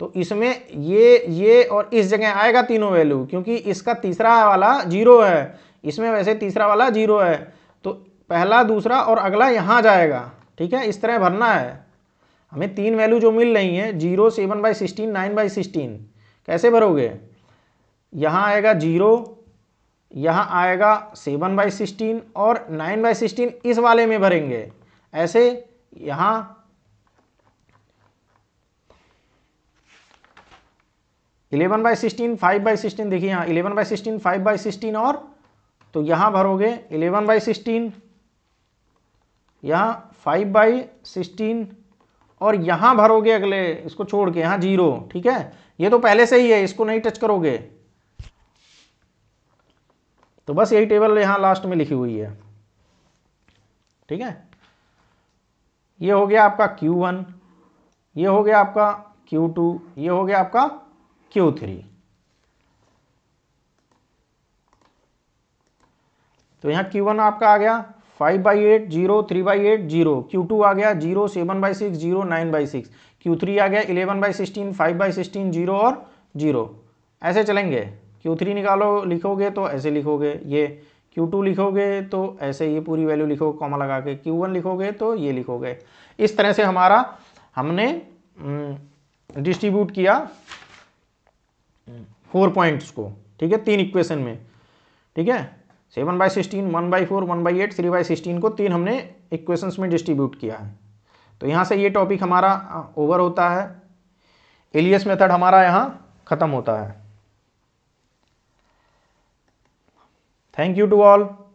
तो इसमें ये ये और इस जगह आएगा तीनों वैल्यू क्योंकि इसका तीसरा वाला जीरो है इसमें वैसे तीसरा वाला जीरो है तो पहला दूसरा और अगला यहाँ जाएगा ठीक है इस तरह भरना है हमें तीन वैल्यू जो मिल रही हैं zero seven by sixteen nine by sixteen कैसे भरोगे यहाँ आएगा जीरो यहाँ आएगा सेवन बाई सिक्सटीन और नाइन बाई सिक्सटीन इस वाले में भरेंगे ऐसे यहां eleven by sixteen five by sixteen देखिए यहां eleven by sixteen five by sixteen और तो यहां भरोगे इलेवन बाई सिक्सटीन यहां फाइव बाई सिक्सटीन और यहां भरोगे अगले इसको छोड़ के यहां जीरो ठीक है ये तो पहले से ही है इसको नहीं टच करोगे तो बस यही टेबल यहां लास्ट में लिखी हुई है ठीक है ये हो गया आपका Q1 ये हो गया आपका Q2 ये हो गया आपका Q3 तो यहाँ Q1 आपका आ गया five by eight zero three by eight zero Q two आ गया zero seven by six zero nine by six Q three आ गया eleven by sixteen five by sixteen zero और जीरो ऐसे चलेंगे क्यू थ्री निकालो लिखोगे तो ऐसे लिखोगे ये टू लिखोगे तो ऐसे ये पूरी वैल्यू लिखोगे कॉमा लगा के क्यू वन लिखोगे तो ये लिखोगे इस तरह से हमारा हमने डिस्ट्रीब्यूट हम्म, किया फोर पॉइंट्स को ठीक है तीन इक्वेशन में ठीक है seven by sixteen one by four one by eight three by sixteen को तीन हमने इक्वेशंस में डिस्ट्रीब्यूट किया है तो यहाँ से ये टॉपिक हमारा ओवर होता है एलियस मेथड हमारा यहाँ ख़त्म होता है Thank you to all.